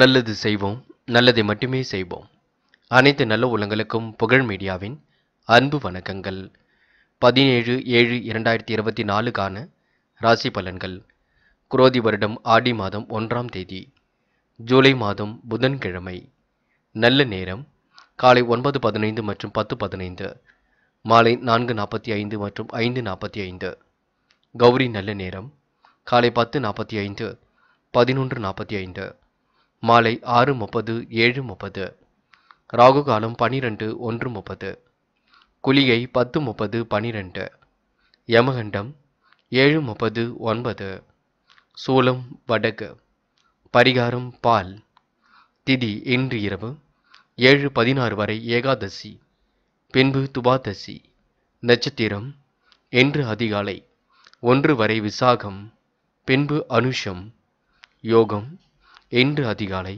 நல்லது செய்வோம் நல்லதை மட்டுமே செய்வோம் அனைத்து நல்ல உலங்களுக்கும் புகழ் மீடியாவின் அன்பு வணக்கங்கள் பதினேழு ஏழு இரண்டாயிரத்தி இருபத்தி நாலுக்கான ராசி பலன்கள் குரோதி வருடம் ஆடி மாதம் ஒன்றாம் தேதி ஜூலை மாதம் புதன்கிழமை நல்ல நேரம் காலை ஒன்பது பதினைந்து மற்றும் பத்து பதினைந்து மாலை நான்கு நாற்பத்தி ஐந்து மற்றும் ஐந்து நாற்பத்தி ஐந்து கௌரி நல்ல நேரம் காலை பத்து நாற்பத்தி ஐந்து பதினொன்று நாற்பத்தி ஐந்து மாலை ஆறு முப்பது ஏழு முப்பது ராகு காலம் பனிரெண்டு ஒன்று முப்பது குளிகை பத்து முப்பது பனிரெண்டு யமகண்டம் ஏழு முப்பது ஒன்பது சூலம் வடக்கு பரிகாரம் பால் திதி இன்று இரவு ஏழு பதினாறு வரை ஏகாதசி பின்பு துபாதசி நட்சத்திரம் என்று அதிகாலை ஒன்று வரை விசாகம் பின்பு அனுஷம் யோகம் இன்று அதிகாலை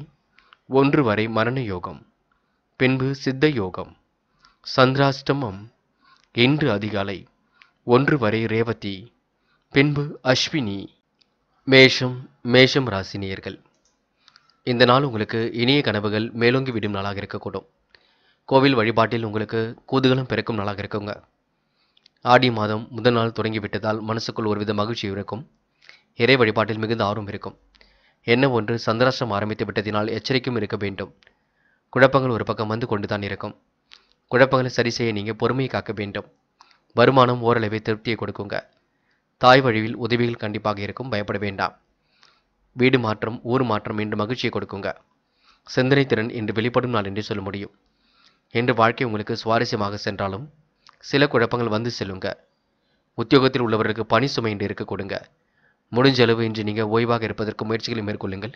ஒன்று வரை மரண யோகம் பின்பு சித்த யோகம் சந்திராஷ்டமம் இன்று அதிகாலை ஒன்று வரை ரேவதி பின்பு அஸ்வினி மேஷம் மேஷம் ராசினியர்கள் இந்த நாள் உங்களுக்கு இனிய கனவுகள் மேலோங்கி விடும் நாளாக இருக்கக்கூடும் கோவில் வழிபாட்டில் உங்களுக்கு கூதுகளும் பிறக்கும் நாளாக இருக்குங்க ஆடி மாதம் முதல் நாள் தொடங்கிவிட்டதால் மனசுக்குள் ஒருவித மகிழ்ச்சி இருக்கும் இறை வழிபாட்டில் மிகுந்த ஆர்வம் இருக்கும் என்ன ஒன்று சந்திராஷ்டம் ஆரம்பித்து விட்டதினால் எச்சரிக்கும் இருக்க வேண்டும் குழப்பங்கள் ஒரு பக்கம் வந்து கொண்டு தான் இருக்கும் குழப்பங்களை சரி செய்ய நீங்கள் பொறுமையை காக்க வேண்டும் வருமானம் ஓரளவை திருப்தியை கொடுக்குங்க தாய் வழியில் உதவிகள் கண்டிப்பாக இருக்கும் பயப்பட வேண்டாம் வீடு மாற்றம் ஊர் மாற்றம் என்று மகிழ்ச்சியை கொடுக்குங்க சிந்தனை திறன் இன்று வெளிப்படும் நாள் என்று சொல்ல முடியும் இன்று வாழ்க்கை உங்களுக்கு சுவாரஸ்யமாக சென்றாலும் சில குழப்பங்கள் வந்து செல்லுங்க உத்தியோகத்தில் உள்ளவர்களுக்கு பணி சுமை என்று இருக்க கொடுங்க முடிஞ்ச அளவு இன்று நீங்கள் ஓய்வாக இருப்பதற்கு முயற்சிகளை மேற்கொள்ளுங்கள்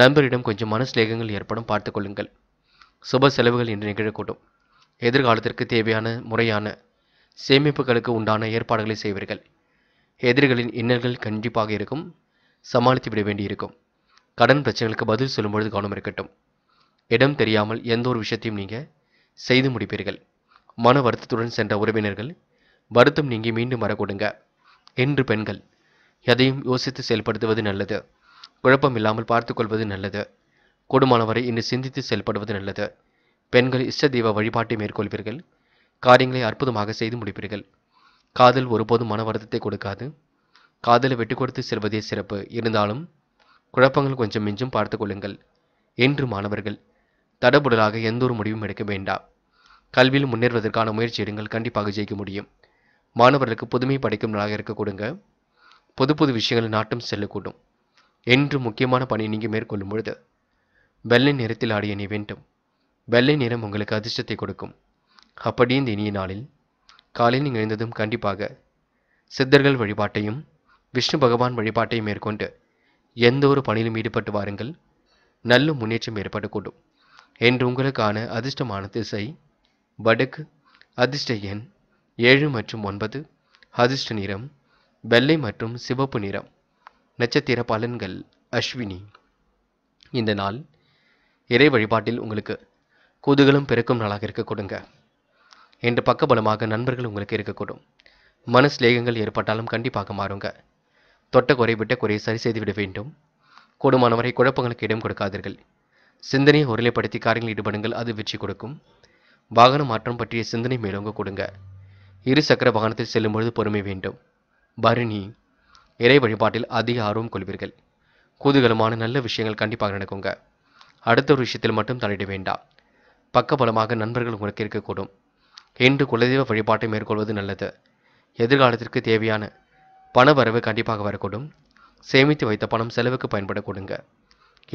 நண்பரிடம் கொஞ்சம் மனஸ்லேகங்கள் ஏற்படும் பார்த்துக்கொள்ளுங்கள் சுப செலவுகள் இன்று நிகழக்கூடும் எதிர்காலத்திற்கு தேவையான முறையான சேமிப்புகளுக்கு உண்டான ஏற்பாடுகளை செய்வீர்கள் எதிரிகளின் இன்னல்கள் கண்டிப்பாக இருக்கும் சமாளித்து விட வேண்டியிருக்கும் கடன் பிரச்சனைகளுக்கு பதில் சொல்லும்பொழுது கவனம் இருக்கட்டும் இடம் தெரியாமல் எந்த ஒரு விஷயத்தையும் நீங்கள் செய்து முடிப்பீர்கள் மன வருத்தத்துடன் சென்ற உறவினர்கள் வருத்தம் நீங்கி மீண்டும் வரக்கூடுங்க என்று பெண்கள் எதையும் யோசித்து செயல்படுத்துவது நல்லது குழப்பம் இல்லாமல் பார்த்து கொள்வது நல்லது கூடுமானவரை இன்று சிந்தித்து செயல்படுவது நல்லது பெண்கள் இஷ்ட தெய்வ வழிபாட்டை மேற்கொள்வீர்கள் காரியங்களை அற்புதமாக செய்து முடிப்பீர்கள் காதல் ஒருபோதும் மன வருத்தத்தை கொடுக்காது காதலை வெட்டு கொடுத்து செல்வதே சிறப்பு இருந்தாலும் குழப்பங்கள் கொஞ்சம் மிஞ்சும் பார்த்து கொள்ளுங்கள் என்று மாணவர்கள் தடபுடலாக எந்த ஒரு முடிவும் எடுக்க வேண்டாம் கல்வியில் முன்னேறுவதற்கான முயற்சி எடுங்கள் கண்டிப்பாக ஜெயிக்க முடியும் மாணவர்களுக்கு புதுமை படைக்கும் நாளாக இருக்க கொடுங்க புது புது விஷயங்களை நாட்டம் செல்லக்கூடும் என்று முக்கியமான பணி நீங்கள் மேற்கொள்ளும் பொழுது வெள்ளை நிறத்தில் ஆடிய நீ வேண்டும் வெள்ளை நிறம் உங்களுக்கு அதிர்ஷ்டத்தை கொடுக்கும் அப்படியே இந்த இனிய நாளில் காலையில் நீங்கள் எழுந்ததும் கண்டிப்பாக சித்தர்கள் வழிபாட்டையும் விஷ்ணு பகவான் வழிபாட்டையும் மேற்கொண்டு எந்த ஒரு பணியிலும் ஈடுபட்டு வாருங்கள் நல்ல முன்னேற்றம் ஏற்படக்கூடும் என்று உங்களுக்கான அதிர்ஷ்டமான திசை வடக்கு அதிர்ஷ்ட எண் ஏழு மற்றும் ஒன்பது அதிர்ஷ்ட நிறம் வெள்ளை மற்றும் சிவப்பு நிறம் நட்சத்திர பலன்கள் அஸ்வினி இந்த நாள் இறை வழிபாட்டில் உங்களுக்கு கூதுகளும் பிறக்கும் நாளாக இருக்க கொடுங்க என்று பக்கபலமாக நண்பர்கள் உங்களுக்கு இருக்கக்கூடும் மன ஸ்லேகங்கள் ஏற்பட்டாலும் கண்டிப்பாக மாறுங்க தொட்ட குறை விட்ட குறையை சரி செய்துவிட வேண்டும் கூடுமானவரை குழப்பங்களுக்கு இடம் கொடுக்காதீர்கள் சிந்தனையை ஒருநிலைப்படுத்தி காரியங்களில் ஈடுபடுங்கள் அது வெற்றி கொடுக்கும் வாகன மாற்றம் பற்றிய சிந்தனை மேலோங்க கொடுங்க இரு சக்கர வாகனத்தில் செல்லும்பொழுது பொறுமை வேண்டும் பரணி இறை வழிபாட்டில் அதிக ஆர்வம் கொள்வீர்கள் கூதுகலமான நல்ல விஷயங்கள் கண்டிப்பாக நடக்குங்க அடுத்த ஒரு விஷயத்தில் மட்டும் தலையிட வேண்டாம் பக்கபலமாக நண்பர்கள் உங்களுக்கு இருக்கக்கூடும் இன்று குலதெய்வ வழிபாட்டை மேற்கொள்வது நல்லது எதிர்காலத்திற்கு தேவையான பண வரவு கண்டிப்பாக வரக்கூடும் சேமித்து வைத்த பணம் செலவுக்கு பயன்படக்கூடுங்க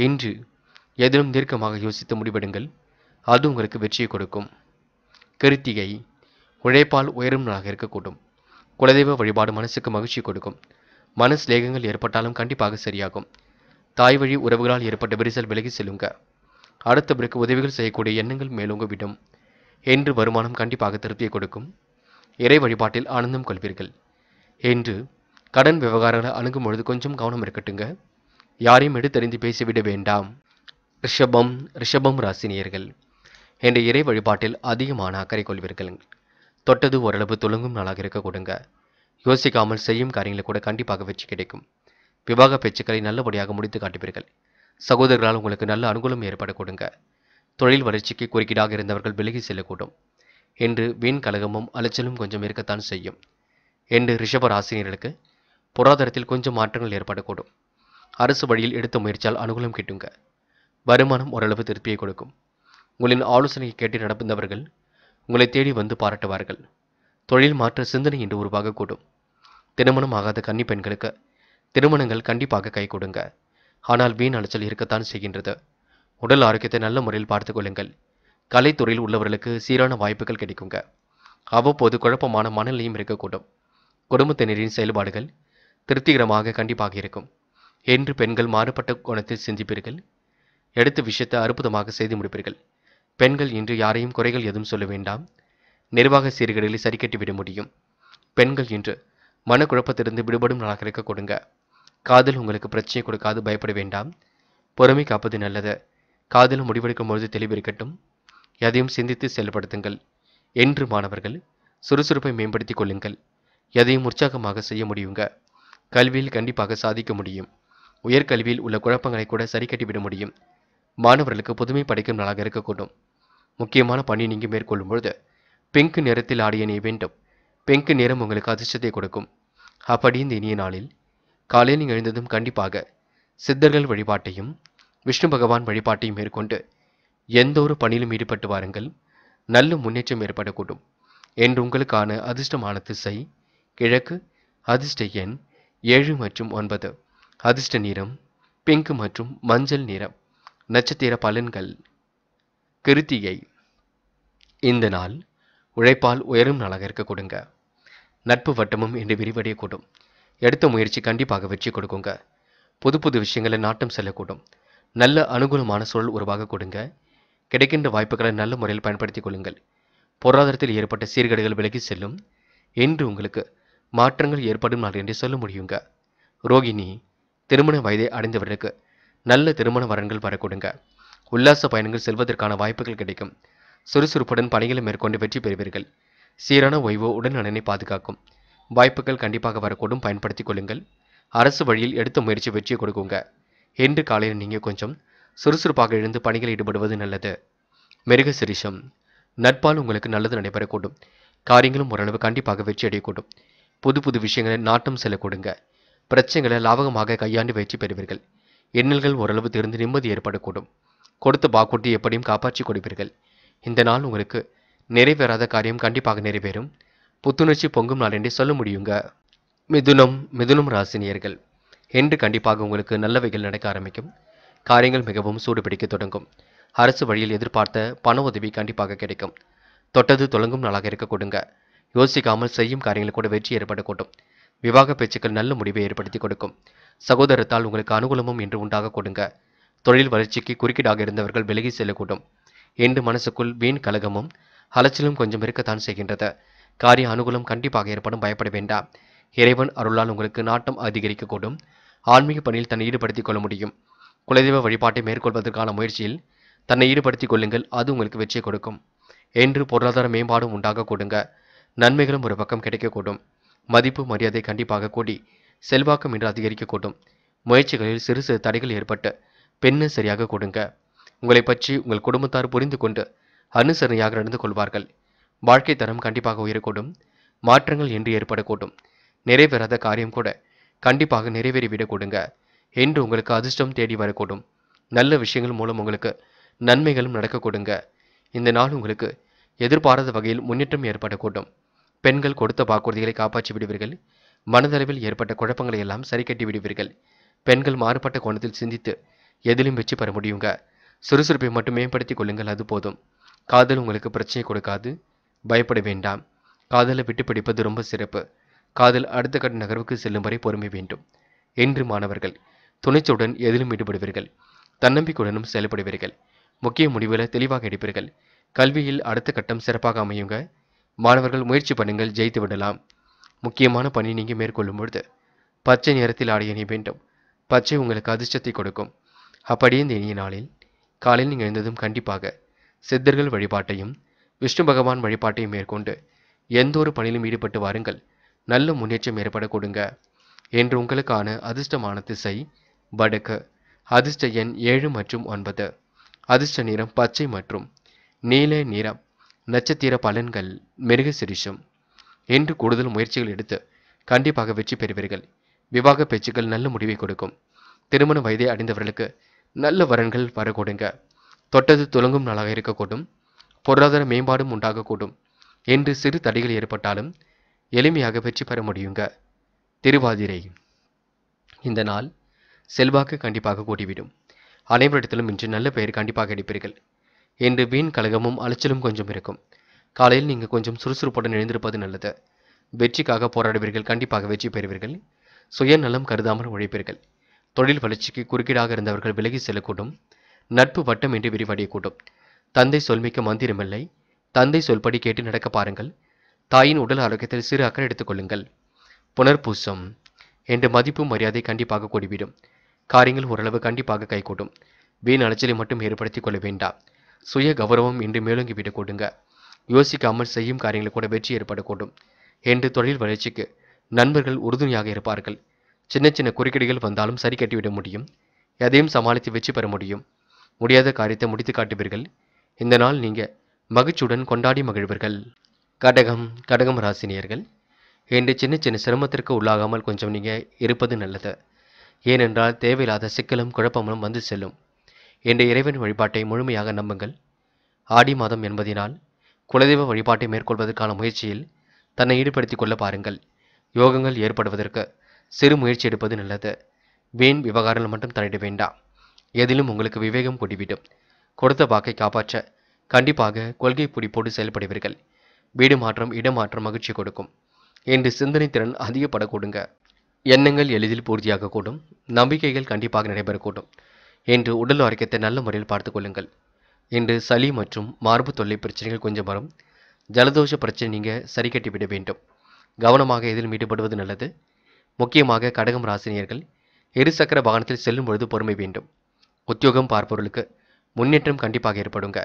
இன்று எதிலும் தீர்க்கமாக யோசித்து முடிவெடுங்கள் அது உங்களுக்கு வெற்றியை கொடுக்கும் கிருத்திகை உழைப்பால் உயரும் நாளாக இருக்கக்கூடும் குலதெய்வ வழிபாடு மனசுக்கு மகிழ்ச்சி கொடுக்கும் மன மனஸ்லேகங்கள் ஏற்பட்டாலும் கண்டிப்பாக சரியாகும் தாய் வழி உறவுகளால் ஏற்பட்ட விரிசல் விலகி செல்லுங்க அடுத்தவருக்கு உதவிகள் செய்யக்கூடிய எண்ணங்கள் மேலோங்க விடும் என்று வருமானம் கண்டிப்பாக திருப்தியை கொடுக்கும் இறை வழிபாட்டில் ஆனந்தம் கொள்வீர்கள் என்று கடன் விவகாரங்களை அணுகும் பொழுது கொஞ்சம் கவனம் இருக்கட்டுங்க யாரையும் எடுத்தறிந்து பேசிவிட வேண்டாம் ரிஷபம் ரிஷபம் ராசினியர்கள் என்ற இறை வழிபாட்டில் அதிகமான அக்கறை கொள்வீர்கள் தொட்டது ஓரளவு தொழுங்கும் நாளாக இருக்க கொடுங்க யோசிக்காமல் செய்யும் காரியங்களை கூட கண்டிப்பாக வெற்றி கிடைக்கும் விவாக பேச்சுக்களை நல்லபடியாக முடித்து காட்டுவீர்கள் சகோதரர்களால் உங்களுக்கு நல்ல அனுகூலம் ஏற்பட கொடுங்க தொழில் வளர்ச்சிக்கு குறுக்கீடாக இருந்தவர்கள் விலகி செல்லக்கூடும் என்று வீண் கழகமும் அலைச்சலும் கொஞ்சம் இருக்கத்தான் செய்யும் என்று ரிஷப ராசினியர்களுக்கு பொருளாதாரத்தில் கொஞ்சம் மாற்றங்கள் ஏற்படக்கூடும் அரசு வழியில் எடுத்த முயற்சியால் அனுகூலம் கிட்டுங்க வருமானம் ஓரளவு திருப்தியை கொடுக்கும் உங்களின் ஆலோசனையை கேட்டு நடப்பந்தவர்கள் உங்களை தேடி வந்து பாராட்டுவார்கள் தொழில் மாற்ற சிந்தனை என்று உருவாகக்கூடும் திருமணம் ஆகாத கன்னி பெண்களுக்கு திருமணங்கள் கண்டிப்பாக கை கொடுங்க ஆனால் வீண் அலைச்சல் இருக்கத்தான் செய்கின்றது உடல் ஆரோக்கியத்தை நல்ல முறையில் பார்த்து கொள்ளுங்கள் கலைத்துறையில் உள்ளவர்களுக்கு சீரான வாய்ப்புகள் கிடைக்குங்க அவ்வப்போது குழப்பமான மனநிலையும் இருக்கக்கூடும் குடும்பத்தினரின் செயல்பாடுகள் திருப்திகரமாக கண்டிப்பாக இருக்கும் என்று பெண்கள் மாறுபட்ட கோணத்தில் சிந்திப்பீர்கள் எடுத்த விஷயத்தை அற்புதமாக செய்து முடிப்பீர்கள் பெண்கள் இன்று யாரையும் குறைகள் எதுவும் சொல்ல வேண்டாம் நிர்வாக சீர்கேடுகளை சரிக்கட்டிவிட முடியும் பெண்கள் இன்று மனக்குழப்பத்திலிருந்து விடுபடும் நாளாக இருக்க கொடுங்க காதல் உங்களுக்கு பிரச்சனை கொடுக்காது பயப்பட வேண்டாம் பொறுமை காப்பது நல்லது காதல் முடிவெடுக்கும் பொழுது தெளிவு இருக்கட்டும் எதையும் சிந்தித்து செயல்படுத்துங்கள் என்று மாணவர்கள் சுறுசுறுப்பை மேம்படுத்திக் கொள்ளுங்கள் எதையும் உற்சாகமாக செய்ய முடியுங்க கல்வியில் கண்டிப்பாக சாதிக்க முடியும் உயர்கல்வியில் உள்ள குழப்பங்களை கூட சரி கட்டிவிட முடியும் மாணவர்களுக்கு புதுமை படைக்கும் நாளாக இருக்கக்கூடும் முக்கியமான பணி நீங்கள் மேற்கொள்ளும் பொழுது பிங்க் நிறத்தில் ஆடியணிய வேண்டும் பிங்க் நிறம் உங்களுக்கு அதிர்ஷ்டத்தை கொடுக்கும் அப்படி இந்த இனிய நாளில் காலையில் எழுந்ததும் கண்டிப்பாக சித்தர்கள் வழிபாட்டையும் விஷ்ணு பகவான் வழிபாட்டையும் மேற்கொண்டு எந்த ஒரு பணியிலும் ஈடுபட்டு வாருங்கள் நல்ல முன்னேற்றம் ஏற்படக்கூடும் என்று உங்களுக்கான அதிர்ஷ்டமான திசை கிழக்கு அதிர்ஷ்ட எண் ஏழு மற்றும் ஒன்பது அதிர்ஷ்ட நிறம் பிங்க் மற்றும் மஞ்சள் நிறம் நட்சத்திர பலன்கள் கிருத்திகை இந்த நாள் உழைப்பால் உயரும் நாளாக இருக்க கொடுங்க நட்பு வட்டமும் என்று விரிவடையக்கூடும் எடுத்த முயற்சி கண்டிப்பாக வெற்றி கொடுக்குங்க புது புது விஷயங்களை நாட்டம் செல்லக்கூடும் நல்ல அனுகூலமான சூழல் உருவாக கொடுங்க கிடைக்கின்ற வாய்ப்புகளை நல்ல முறையில் பயன்படுத்திக் கொள்ளுங்கள் பொருளாதாரத்தில் ஏற்பட்ட சீர்கேடுகள் விலகி செல்லும் என்று உங்களுக்கு மாற்றங்கள் ஏற்படும் நாள் என்று சொல்ல முடியுங்க ரோகிணி திருமண வயதை அடைந்தவர்களுக்கு நல்ல திருமண வரன்கள் வரக்கூடுங்க உல்லாச பயணங்கள் செல்வதற்கான வாய்ப்புகள் கிடைக்கும் சுறுசுறுப்புடன் பணிகளை மேற்கொண்டு வெற்றி பெறுவீர்கள் சீரான ஓய்வு உடல் நலனை பாதுகாக்கும் வாய்ப்புகள் கண்டிப்பாக வரக்கூடும் பயன்படுத்திக் கொள்ளுங்கள் அரசு வழியில் எடுத்த முயற்சி வெற்றியை கொடுக்குங்க இன்று காலையில் நீங்கள் கொஞ்சம் சுறுசுறுப்பாக எழுந்து பணிகளில் ஈடுபடுவது நல்லது மிருக சிரிஷம் நட்பால் உங்களுக்கு நல்லது நடைபெறக்கூடும் காரியங்களும் ஓரளவு கண்டிப்பாக வெற்றி அடையக்கூடும் புது புது விஷயங்களை நாட்டம் கொடுங்க பிரச்சனைகளை லாபகமாக கையாண்டு வெற்றி பெறுவீர்கள் எண்ணல்கள் ஓரளவு தெரிந்து நிம்மதி ஏற்படக்கூடும் கொடுத்த பாக்குட்டி எப்படியும் காப்பாற்றி கொடுப்பீர்கள் இந்த நாள் உங்களுக்கு நிறைவேறாத காரியம் கண்டிப்பாக நிறைவேறும் புத்துணர்ச்சி பொங்கும் நாள் என்று சொல்ல முடியுங்க மிதுனம் மிதுனம் ராசினியர்கள் என்று கண்டிப்பாக உங்களுக்கு நல்லவைகள் நடக்க ஆரம்பிக்கும் காரியங்கள் மிகவும் சூடுபிடிக்க தொடங்கும் அரசு வழியில் எதிர்பார்த்த பண உதவி கண்டிப்பாக கிடைக்கும் தொட்டது தொடங்கும் நாளாக கொடுங்க யோசிக்காமல் செய்யும் காரியங்கள் கூட வெற்றி ஏற்படக்கூடும் விவாக பேச்சுக்கள் நல்ல முடிவை ஏற்படுத்தி கொடுக்கும் சகோதரத்தால் உங்களுக்கு அனுகூலமும் இன்று உண்டாக கொடுங்க தொழில் வளர்ச்சிக்கு குறுக்கீடாக இருந்தவர்கள் விலகி செல்லக்கூடும் என்று மனசுக்குள் வீண் கலகமும் அலைச்சலும் கொஞ்சம் இருக்கத்தான் செய்கின்றது காரிய அனுகூலம் கண்டிப்பாக ஏற்படும் பயப்பட வேண்டாம் இறைவன் அருளால் உங்களுக்கு நாட்டம் அதிகரிக்கக்கூடும் ஆன்மீக பணியில் தன்னை ஈடுபடுத்திக் கொள்ள முடியும் குலதெய்வ வழிபாட்டை மேற்கொள்வதற்கான முயற்சியில் தன்னை ஈடுபடுத்திக் கொள்ளுங்கள் அது உங்களுக்கு வெற்றி கொடுக்கும் என்று பொருளாதார மேம்பாடும் உண்டாக கொடுங்க நன்மைகளும் ஒரு பக்கம் கிடைக்கக்கூடும் மதிப்பு மரியாதை கண்டிப்பாக கூடி செல்வாக்கம் என்று அதிகரிக்கக்கூடும் முயற்சிகளில் சிறு சிறு தடைகள் ஏற்பட்டு பெண்ணை சரியாக கொடுங்க உங்களை பற்றி உங்கள் குடும்பத்தார் புரிந்து கொண்டு அனுசரணையாக நடந்து கொள்வார்கள் வாழ்க்கை தரம் கண்டிப்பாக உயரக்கூடும் மாற்றங்கள் என்று ஏற்படக்கூடும் நிறைவேறாத காரியம் கூட கண்டிப்பாக கொடுங்க என்று உங்களுக்கு அதிர்ஷ்டம் தேடி வரக்கூடும் நல்ல விஷயங்கள் மூலம் உங்களுக்கு நன்மைகளும் நடக்கக்கூடுங்க இந்த நாள் உங்களுக்கு எதிர்பாராத வகையில் முன்னேற்றம் ஏற்படக்கூடும் பெண்கள் கொடுத்த வாக்குறுதிகளை காப்பாற்றி விடுவீர்கள் மனதளவில் ஏற்பட்ட குழப்பங்களை எல்லாம் சரி கட்டி விடுவீர்கள் பெண்கள் மாறுபட்ட கோணத்தில் சிந்தித்து எதிலும் வெற்றி பெற முடியுங்க சுறுசுறுப்பை மட்டும் மேம்படுத்தி கொள்ளுங்கள் அது போதும் காதல் உங்களுக்கு பிரச்சனை கொடுக்காது பயப்பட வேண்டாம் காதலை விட்டு பிடிப்பது ரொம்ப சிறப்பு காதல் அடுத்த கட்ட நகர்வுக்கு செல்லும் வரை பொறுமை வேண்டும் என்று மாணவர்கள் துணிச்சலுடன் எதிலும் ஈடுபடுவீர்கள் தன்னம்பிக்கையுடனும் செயல்படுவீர்கள் முக்கிய முடிவில் தெளிவாக எடுப்பீர்கள் கல்வியில் அடுத்த கட்டம் சிறப்பாக அமையுங்க மாணவர்கள் முயற்சி பண்ணுங்கள் ஜெயித்து விடலாம் முக்கியமான பணி நீங்கள் மேற்கொள்ளும் பொழுது பச்சை நேரத்தில் ஆடைய வேண்டும் பச்சை உங்களுக்கு அதிர்ஷ்டத்தை கொடுக்கும் அப்படியே இந்த இனிய நாளில் காலையில் நீங்கள் எழுந்ததும் கண்டிப்பாக சித்தர்கள் வழிபாட்டையும் விஷ்ணு பகவான் வழிபாட்டையும் மேற்கொண்டு எந்த ஒரு பணியிலும் ஈடுபட்டு வாருங்கள் நல்ல முன்னேற்றம் ஏற்பட கொடுங்க என்று உங்களுக்கான அதிர்ஷ்டமான திசை வடக்கு அதிர்ஷ்ட எண் ஏழு மற்றும் ஒன்பது அதிர்ஷ்ட நிறம் பச்சை மற்றும் நீல நிறம் நட்சத்திர பலன்கள் மிருக சிரிஷம் என்று கூடுதல் முயற்சிகள் எடுத்து கண்டிப்பாக வெற்றி பெறுவீர்கள் விவாக பேச்சுக்கள் நல்ல முடிவை கொடுக்கும் திருமண வயதை அடைந்தவர்களுக்கு நல்ல வரன்கள் வரக்கூடுங்க தொட்டது துலங்கும் நாளாக இருக்கக்கூடும் பொருளாதார மேம்பாடும் உண்டாகக்கூடும் என்று சிறு தடைகள் ஏற்பட்டாலும் எளிமையாக வெற்றி பெற முடியுங்க திருவாதிரை இந்த நாள் செல்வாக்கு கண்டிப்பாக கூடிவிடும் அனைவரிடத்திலும் இன்று நல்ல பெயர் கண்டிப்பாக எடுப்பீர்கள் என்று வீண் கழகமும் அலைச்சலும் கொஞ்சம் இருக்கும் காலையில் நீங்கள் கொஞ்சம் சுறுசுறுப்புடன் எழுந்திருப்பது நல்லது வெற்றிக்காக போராடுவீர்கள் கண்டிப்பாக வெற்றி பெறுவீர்கள் சுயநலம் கருதாமல் உழைப்பீர்கள் தொழில் வளர்ச்சிக்கு குறுக்கீடாக இருந்தவர்கள் விலகி செல்லக்கூடும் நட்பு வட்டம் என்று விரிவடையக்கூடும் தந்தை சொல்மிக்க மந்திரமில்லை தந்தை சொல்படி கேட்டு நடக்க பாருங்கள் தாயின் உடல் ஆரோக்கியத்தில் சிறு அக்கறை எடுத்துக்கொள்ளுங்கள் புனர்பூசம் என்று மதிப்பு மரியாதை கண்டிப்பாக கூடிவிடும் காரியங்கள் ஓரளவு கண்டிப்பாக கைகூடும் வீண் அலைச்சலை மட்டும் ஏற்படுத்திக் கொள்ள வேண்டாம் சுய கௌரவம் இன்று மேலோங்கிவிடக் கூடுங்க யோசிக்காமல் செய்யும் காரியங்கள் கூட வெற்றி ஏற்படக்கூடும் என்று தொழில் வளர்ச்சிக்கு நண்பர்கள் உறுதுணையாக இருப்பார்கள் சின்ன சின்ன குறுக்கீடுகள் வந்தாலும் சரி கட்டிவிட முடியும் எதையும் சமாளித்து வெற்றி பெற முடியும் முடியாத காரியத்தை முடித்து காட்டுவீர்கள் இந்த நாள் நீங்கள் மகிழ்ச்சியுடன் கொண்டாடி மகிழ்வீர்கள் கடகம் கடகம் ராசினியர்கள் என்று சின்ன சின்ன சிரமத்திற்கு உள்ளாகாமல் கொஞ்சம் நீங்கள் இருப்பது நல்லது ஏனென்றால் தேவையில்லாத சிக்கலும் குழப்பமும் வந்து செல்லும் என்ற இறைவன் வழிபாட்டை முழுமையாக நம்புங்கள் ஆடி மாதம் என்பதினால் குலதெய்வ வழிபாட்டை மேற்கொள்வதற்கான முயற்சியில் தன்னை ஈடுபடுத்திக் கொள்ள பாருங்கள் யோகங்கள் ஏற்படுவதற்கு சிறு முயற்சி எடுப்பது நல்லது வீண் விவகாரங்கள் மட்டும் தலையிட வேண்டாம் எதிலும் உங்களுக்கு விவேகம் கொடிவிடும் கொடுத்த வாக்கை காப்பாற்ற கண்டிப்பாக கொள்கை போட்டு செயல்படுவீர்கள் வீடு மாற்றம் இடமாற்றம் மகிழ்ச்சி கொடுக்கும் என்று சிந்தனை திறன் அதிகப்படக்கூடுங்க எண்ணங்கள் எளிதில் பூர்த்தியாகக்கூடும் நம்பிக்கைகள் கண்டிப்பாக நடைபெறக்கூடும் என்று உடல் ஆரோக்கியத்தை நல்ல முறையில் பார்த்து கொள்ளுங்கள் இன்று சளி மற்றும் மார்பு தொல்லை பிரச்சனைகள் கொஞ்சம் வரும் ஜலதோஷ பிரச்சனை நீங்கள் சரி கட்டிவிட வேண்டும் கவனமாக எதிலும் ஈடுபடுவது நல்லது முக்கியமாக கடகம் ராசினியர்கள் இருசக்கர வாகனத்தில் செல்லும் பொழுது பொறுமை வேண்டும் உத்தியோகம் பார்ப்பவர்களுக்கு முன்னேற்றம் கண்டிப்பாக ஏற்படுங்க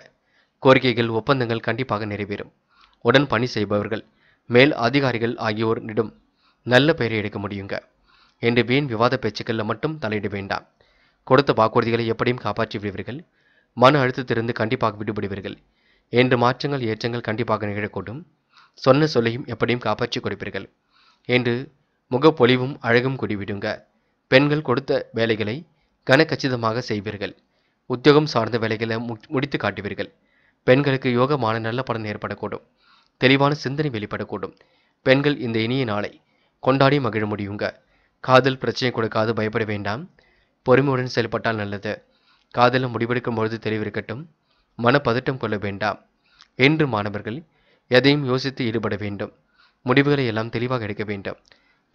கோரிக்கைகள் ஒப்பந்தங்கள் கண்டிப்பாக நிறைவேறும் உடன் பணி செய்பவர்கள் மேல் அதிகாரிகள் ஆகியோரிடம் நல்ல பெயரை எடுக்க முடியுங்க என்று வீண் விவாத பேச்சுக்களில் மட்டும் தலையிட வேண்டாம் கொடுத்த வாக்குறுதிகளை எப்படியும் காப்பாற்றி விடுவீர்கள் மன அழுத்தத்திலிருந்து கண்டிப்பாக விடுபடுவீர்கள் என்று மாற்றங்கள் ஏற்றங்கள் கண்டிப்பாக நிகழக்கூடும் சொன்ன சொல்லையும் எப்படியும் காப்பாற்றி கொடுப்பீர்கள் என்று முகப்பொலிவும் அழகும் குடிவிடுங்க பெண்கள் கொடுத்த வேலைகளை கனக்கச்சிதமாக செய்வீர்கள் உத்தியோகம் சார்ந்த வேலைகளை முடித்து காட்டுவீர்கள் பெண்களுக்கு யோகமான நல்ல பலன் ஏற்படக்கூடும் தெளிவான சிந்தனை வெளிப்படக்கூடும் பெண்கள் இந்த இனிய நாளை கொண்டாடி மகிழ முடியுங்க காதல் பிரச்சனை கொடுக்காது பயப்பட வேண்டாம் பொறுமையுடன் செயல்பட்டால் நல்லது காதல முடிவெடுக்கும் பொழுது தெளிவிருக்கட்டும் மனப்பதட்டம் கொள்ள வேண்டாம் என்று மாணவர்கள் எதையும் யோசித்து ஈடுபட வேண்டும் முடிவுகளை எல்லாம் தெளிவாக எடுக்க வேண்டும்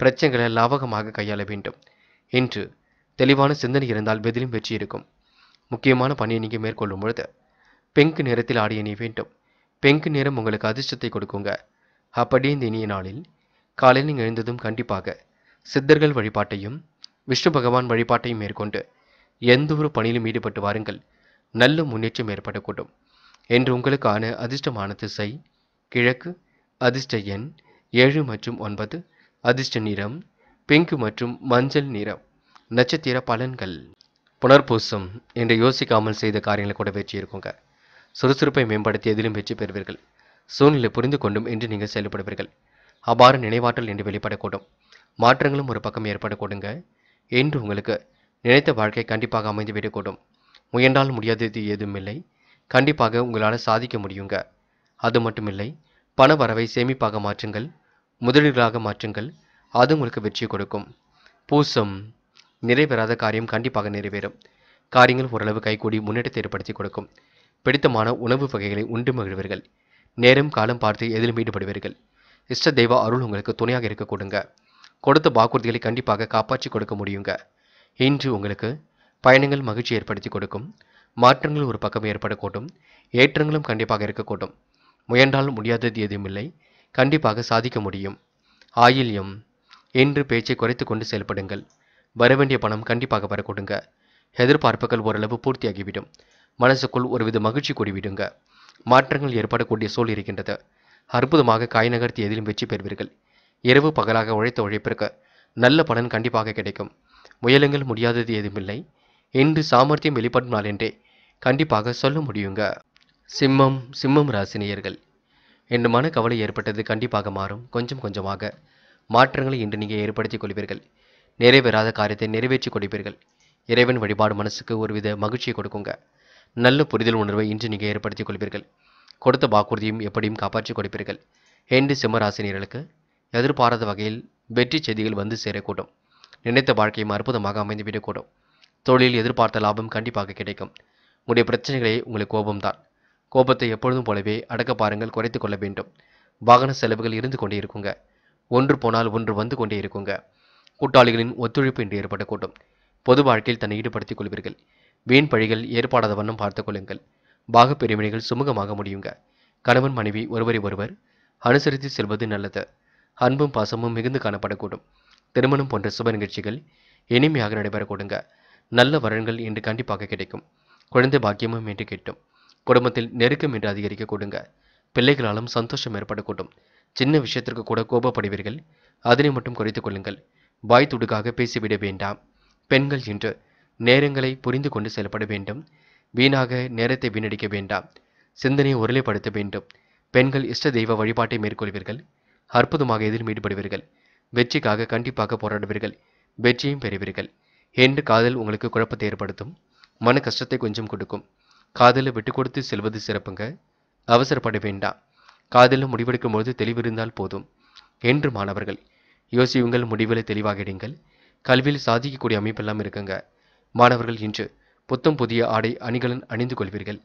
பிரச்சனைகளை லாவகமாக கையாள வேண்டும் இன்று தெளிவான சிந்தனை இருந்தால் வெதிலும் வெற்றி இருக்கும் முக்கியமான பணியை நீங்கள் மேற்கொள்ளும் பொழுது பெங்கு நேரத்தில் ஆடிய நீ வேண்டும் பெங்கு நேரம் உங்களுக்கு அதிர்ஷ்டத்தை கொடுக்குங்க அப்படியே இந்த இனிய நாளில் காலையில் நீங்கள் எழுந்ததும் கண்டிப்பாக சித்தர்கள் வழிபாட்டையும் விஷ்ணு பகவான் வழிபாட்டையும் மேற்கொண்டு எந்த ஒரு பணியிலும் ஈடுபட்டு வாருங்கள் நல்ல முன்னேற்றம் ஏற்படக்கூடும் என்று உங்களுக்கான அதிர்ஷ்டமான திசை கிழக்கு அதிர்ஷ்ட எண் ஏழு மற்றும் ஒன்பது அதிர்ஷ்ட நிறம் பிங்கு மற்றும் மஞ்சள் நிறம் நட்சத்திர பலன்கள் புனர்பூசம் என்று யோசிக்காமல் செய்த காரியங்களை கூட வெற்றி இருக்குங்க சுறுசுறுப்பை மேம்படுத்தி எதிலும் வெற்றி பெறுவீர்கள் சூழ்நிலை புரிந்து கொண்டும் என்று நீங்கள் செயல்படுவீர்கள் அபார நினைவாற்றல் என்று வெளிப்படக்கூடும் மாற்றங்களும் ஒரு பக்கம் ஏற்படக்கூடுங்க என்று உங்களுக்கு நினைத்த வாழ்க்கை கண்டிப்பாக அமைந்து விடக்கூடும் முயன்றால் முடியாதது எதுவுமில்லை கண்டிப்பாக உங்களால் சாதிக்க முடியுங்க அது மட்டுமில்லை பண வரவை சேமிப்பாக மாற்றுங்கள் முதலீடுகளாக மாற்றுங்கள் அது உங்களுக்கு வெற்றி கொடுக்கும் பூசம் நிறைவேறாத காரியம் கண்டிப்பாக நிறைவேறும் காரியங்கள் ஓரளவு கைகூடி முன்னேற்றத்தை ஏற்படுத்தி கொடுக்கும் பிடித்தமான உணவு வகைகளை உண்டு மகிழ்வீர்கள் நேரம் காலம் பார்த்து எதிலும் ஈடுபடுவீர்கள் இஷ்ட தெய்வ அருள் உங்களுக்கு துணையாக இருக்க கொடுங்க கொடுத்த வாக்குறுதிகளை கண்டிப்பாக காப்பாற்றி கொடுக்க முடியுங்க இன்று உங்களுக்கு பயணங்கள் மகிழ்ச்சி ஏற்படுத்தி கொடுக்கும் மாற்றங்கள் ஒரு பக்கம் ஏற்படக்கூடும் ஏற்றங்களும் கண்டிப்பாக இருக்கக்கூடும் முயன்றால் முடியாதது எதுவும் இல்லை கண்டிப்பாக சாதிக்க முடியும் ஆயில்யம் என்று பேச்சை குறைத்து கொண்டு செயல்படுங்கள் வரவேண்டிய பணம் கண்டிப்பாக வரக்கூடுங்க எதிர்பார்ப்புகள் ஓரளவு பூர்த்தியாகிவிடும் மனசுக்குள் ஒருவித மகிழ்ச்சி கூடிவிடுங்க மாற்றங்கள் ஏற்படக்கூடிய சூழ் இருக்கின்றது அற்புதமாக காய் நகர்த்தி எதிலும் வெற்றி பெறுவீர்கள் இரவு பகலாக உழைத்த உழைப்பிற்கு நல்ல பலன் கண்டிப்பாக கிடைக்கும் முயலுங்கள் முடியாதது எதுவுமில்லை என்று சாமர்த்தியம் வெளிப்படும் நாளென்றே கண்டிப்பாக சொல்ல முடியுங்க சிம்மம் சிம்மம் ராசினியர்கள் என்று மன கவலை ஏற்பட்டது கண்டிப்பாக மாறும் கொஞ்சம் கொஞ்சமாக மாற்றங்களை இன்று நீங்கள் ஏற்படுத்திக் கொள்வீர்கள் நிறைவேறாத காரியத்தை நிறைவேற்றி கொடுப்பீர்கள் இறைவன் வழிபாடு மனசுக்கு ஒருவித மகிழ்ச்சியை கொடுக்குங்க நல்ல புரிதல் உணர்வை இன்று நீங்கள் ஏற்படுத்திக் கொள்வீர்கள் கொடுத்த வாக்குறுதியும் எப்படியும் காப்பாற்றி கொடுப்பீர்கள் ஹென்றி சிம்மராசினியர்களுக்கு எதிர்பாராத வகையில் வெற்றி செய்திகள் வந்து சேரக்கூடும் நினைத்த வாழ்க்கையும் அற்புதமாக அமைந்துவிடக்கூடும் தொழிலில் எதிர்பார்த்த லாபம் கண்டிப்பாக கிடைக்கும் உங்களுடைய பிரச்சனைகளே உங்களுக்கு கோபம்தான் கோபத்தை எப்பொழுதும் போலவே அடக்க பாருங்கள் குறைத்து கொள்ள வேண்டும் வாகன செலவுகள் இருந்து கொண்டே இருக்குங்க ஒன்று போனால் ஒன்று வந்து கொண்டே இருக்குங்க கூட்டாளிகளின் ஒத்துழைப்பு இன்று ஏற்படக்கூடும் பொது வாழ்க்கையில் தன்னை ஈடுபடுத்திக் கொள்வீர்கள் வீண் பழிகள் ஏற்பாடாத வண்ணம் பார்த்து கொள்ளுங்கள் பாகப்பிரிவினைகள் சுமூகமாக முடியுங்க கணவன் மனைவி ஒருவரை ஒருவர் அனுசரித்து செல்வது நல்லது அன்பும் பாசமும் மிகுந்து காணப்படக்கூடும் திருமணம் போன்ற சுப நிகழ்ச்சிகள் இனிமையாக நடைபெறக்கூடுங்க நல்ல வரன்கள் இன்று கண்டிப்பாக கிடைக்கும் குழந்தை பாக்கியமும் என்று கேட்டும் குடும்பத்தில் நெருக்கம் என்று அதிகரிக்க கூடுங்க பிள்ளைகளாலும் சந்தோஷம் ஏற்படக்கூடும் சின்ன விஷயத்திற்கு கூட கோபப்படுவீர்கள் அதனை மட்டும் குறைத்துக் கொள்ளுங்கள் வாய் துடுக்காக பேசிவிட வேண்டாம் பெண்கள் இன்று நேரங்களை புரிந்து கொண்டு செயல்பட வேண்டும் வீணாக நேரத்தை வீணடிக்க வேண்டாம் சிந்தனையை ஒருலைப்படுத்த வேண்டும் பெண்கள் இஷ்ட தெய்வ வழிபாட்டை மேற்கொள்வீர்கள் அற்புதமாக எதில் ஈடுபடுவீர்கள் வெற்றிக்காக கண்டிப்பாக போராடுவீர்கள் வெற்றியும் பெறுவீர்கள் என்று காதல் உங்களுக்கு குழப்பத்தை ஏற்படுத்தும் மன கஷ்டத்தை கொஞ்சம் கொடுக்கும் காதலை விட்டு கொடுத்து செல்வது சிறப்புங்க அவசரப்பட வேண்டாம் காதலில் முடிவெடுக்கும் பொழுது தெளிவிருந்தால் போதும் என்று மாணவர்கள் யோசியுங்கள் முடிவில் தெளிவாகிடுங்கள் கல்வியில் சாதிக்கக்கூடிய அமைப்பெல்லாம் இருக்குங்க மாணவர்கள் இன்று புத்தம் புதிய ஆடை அணிகலன் அணிந்து கொள்வீர்கள்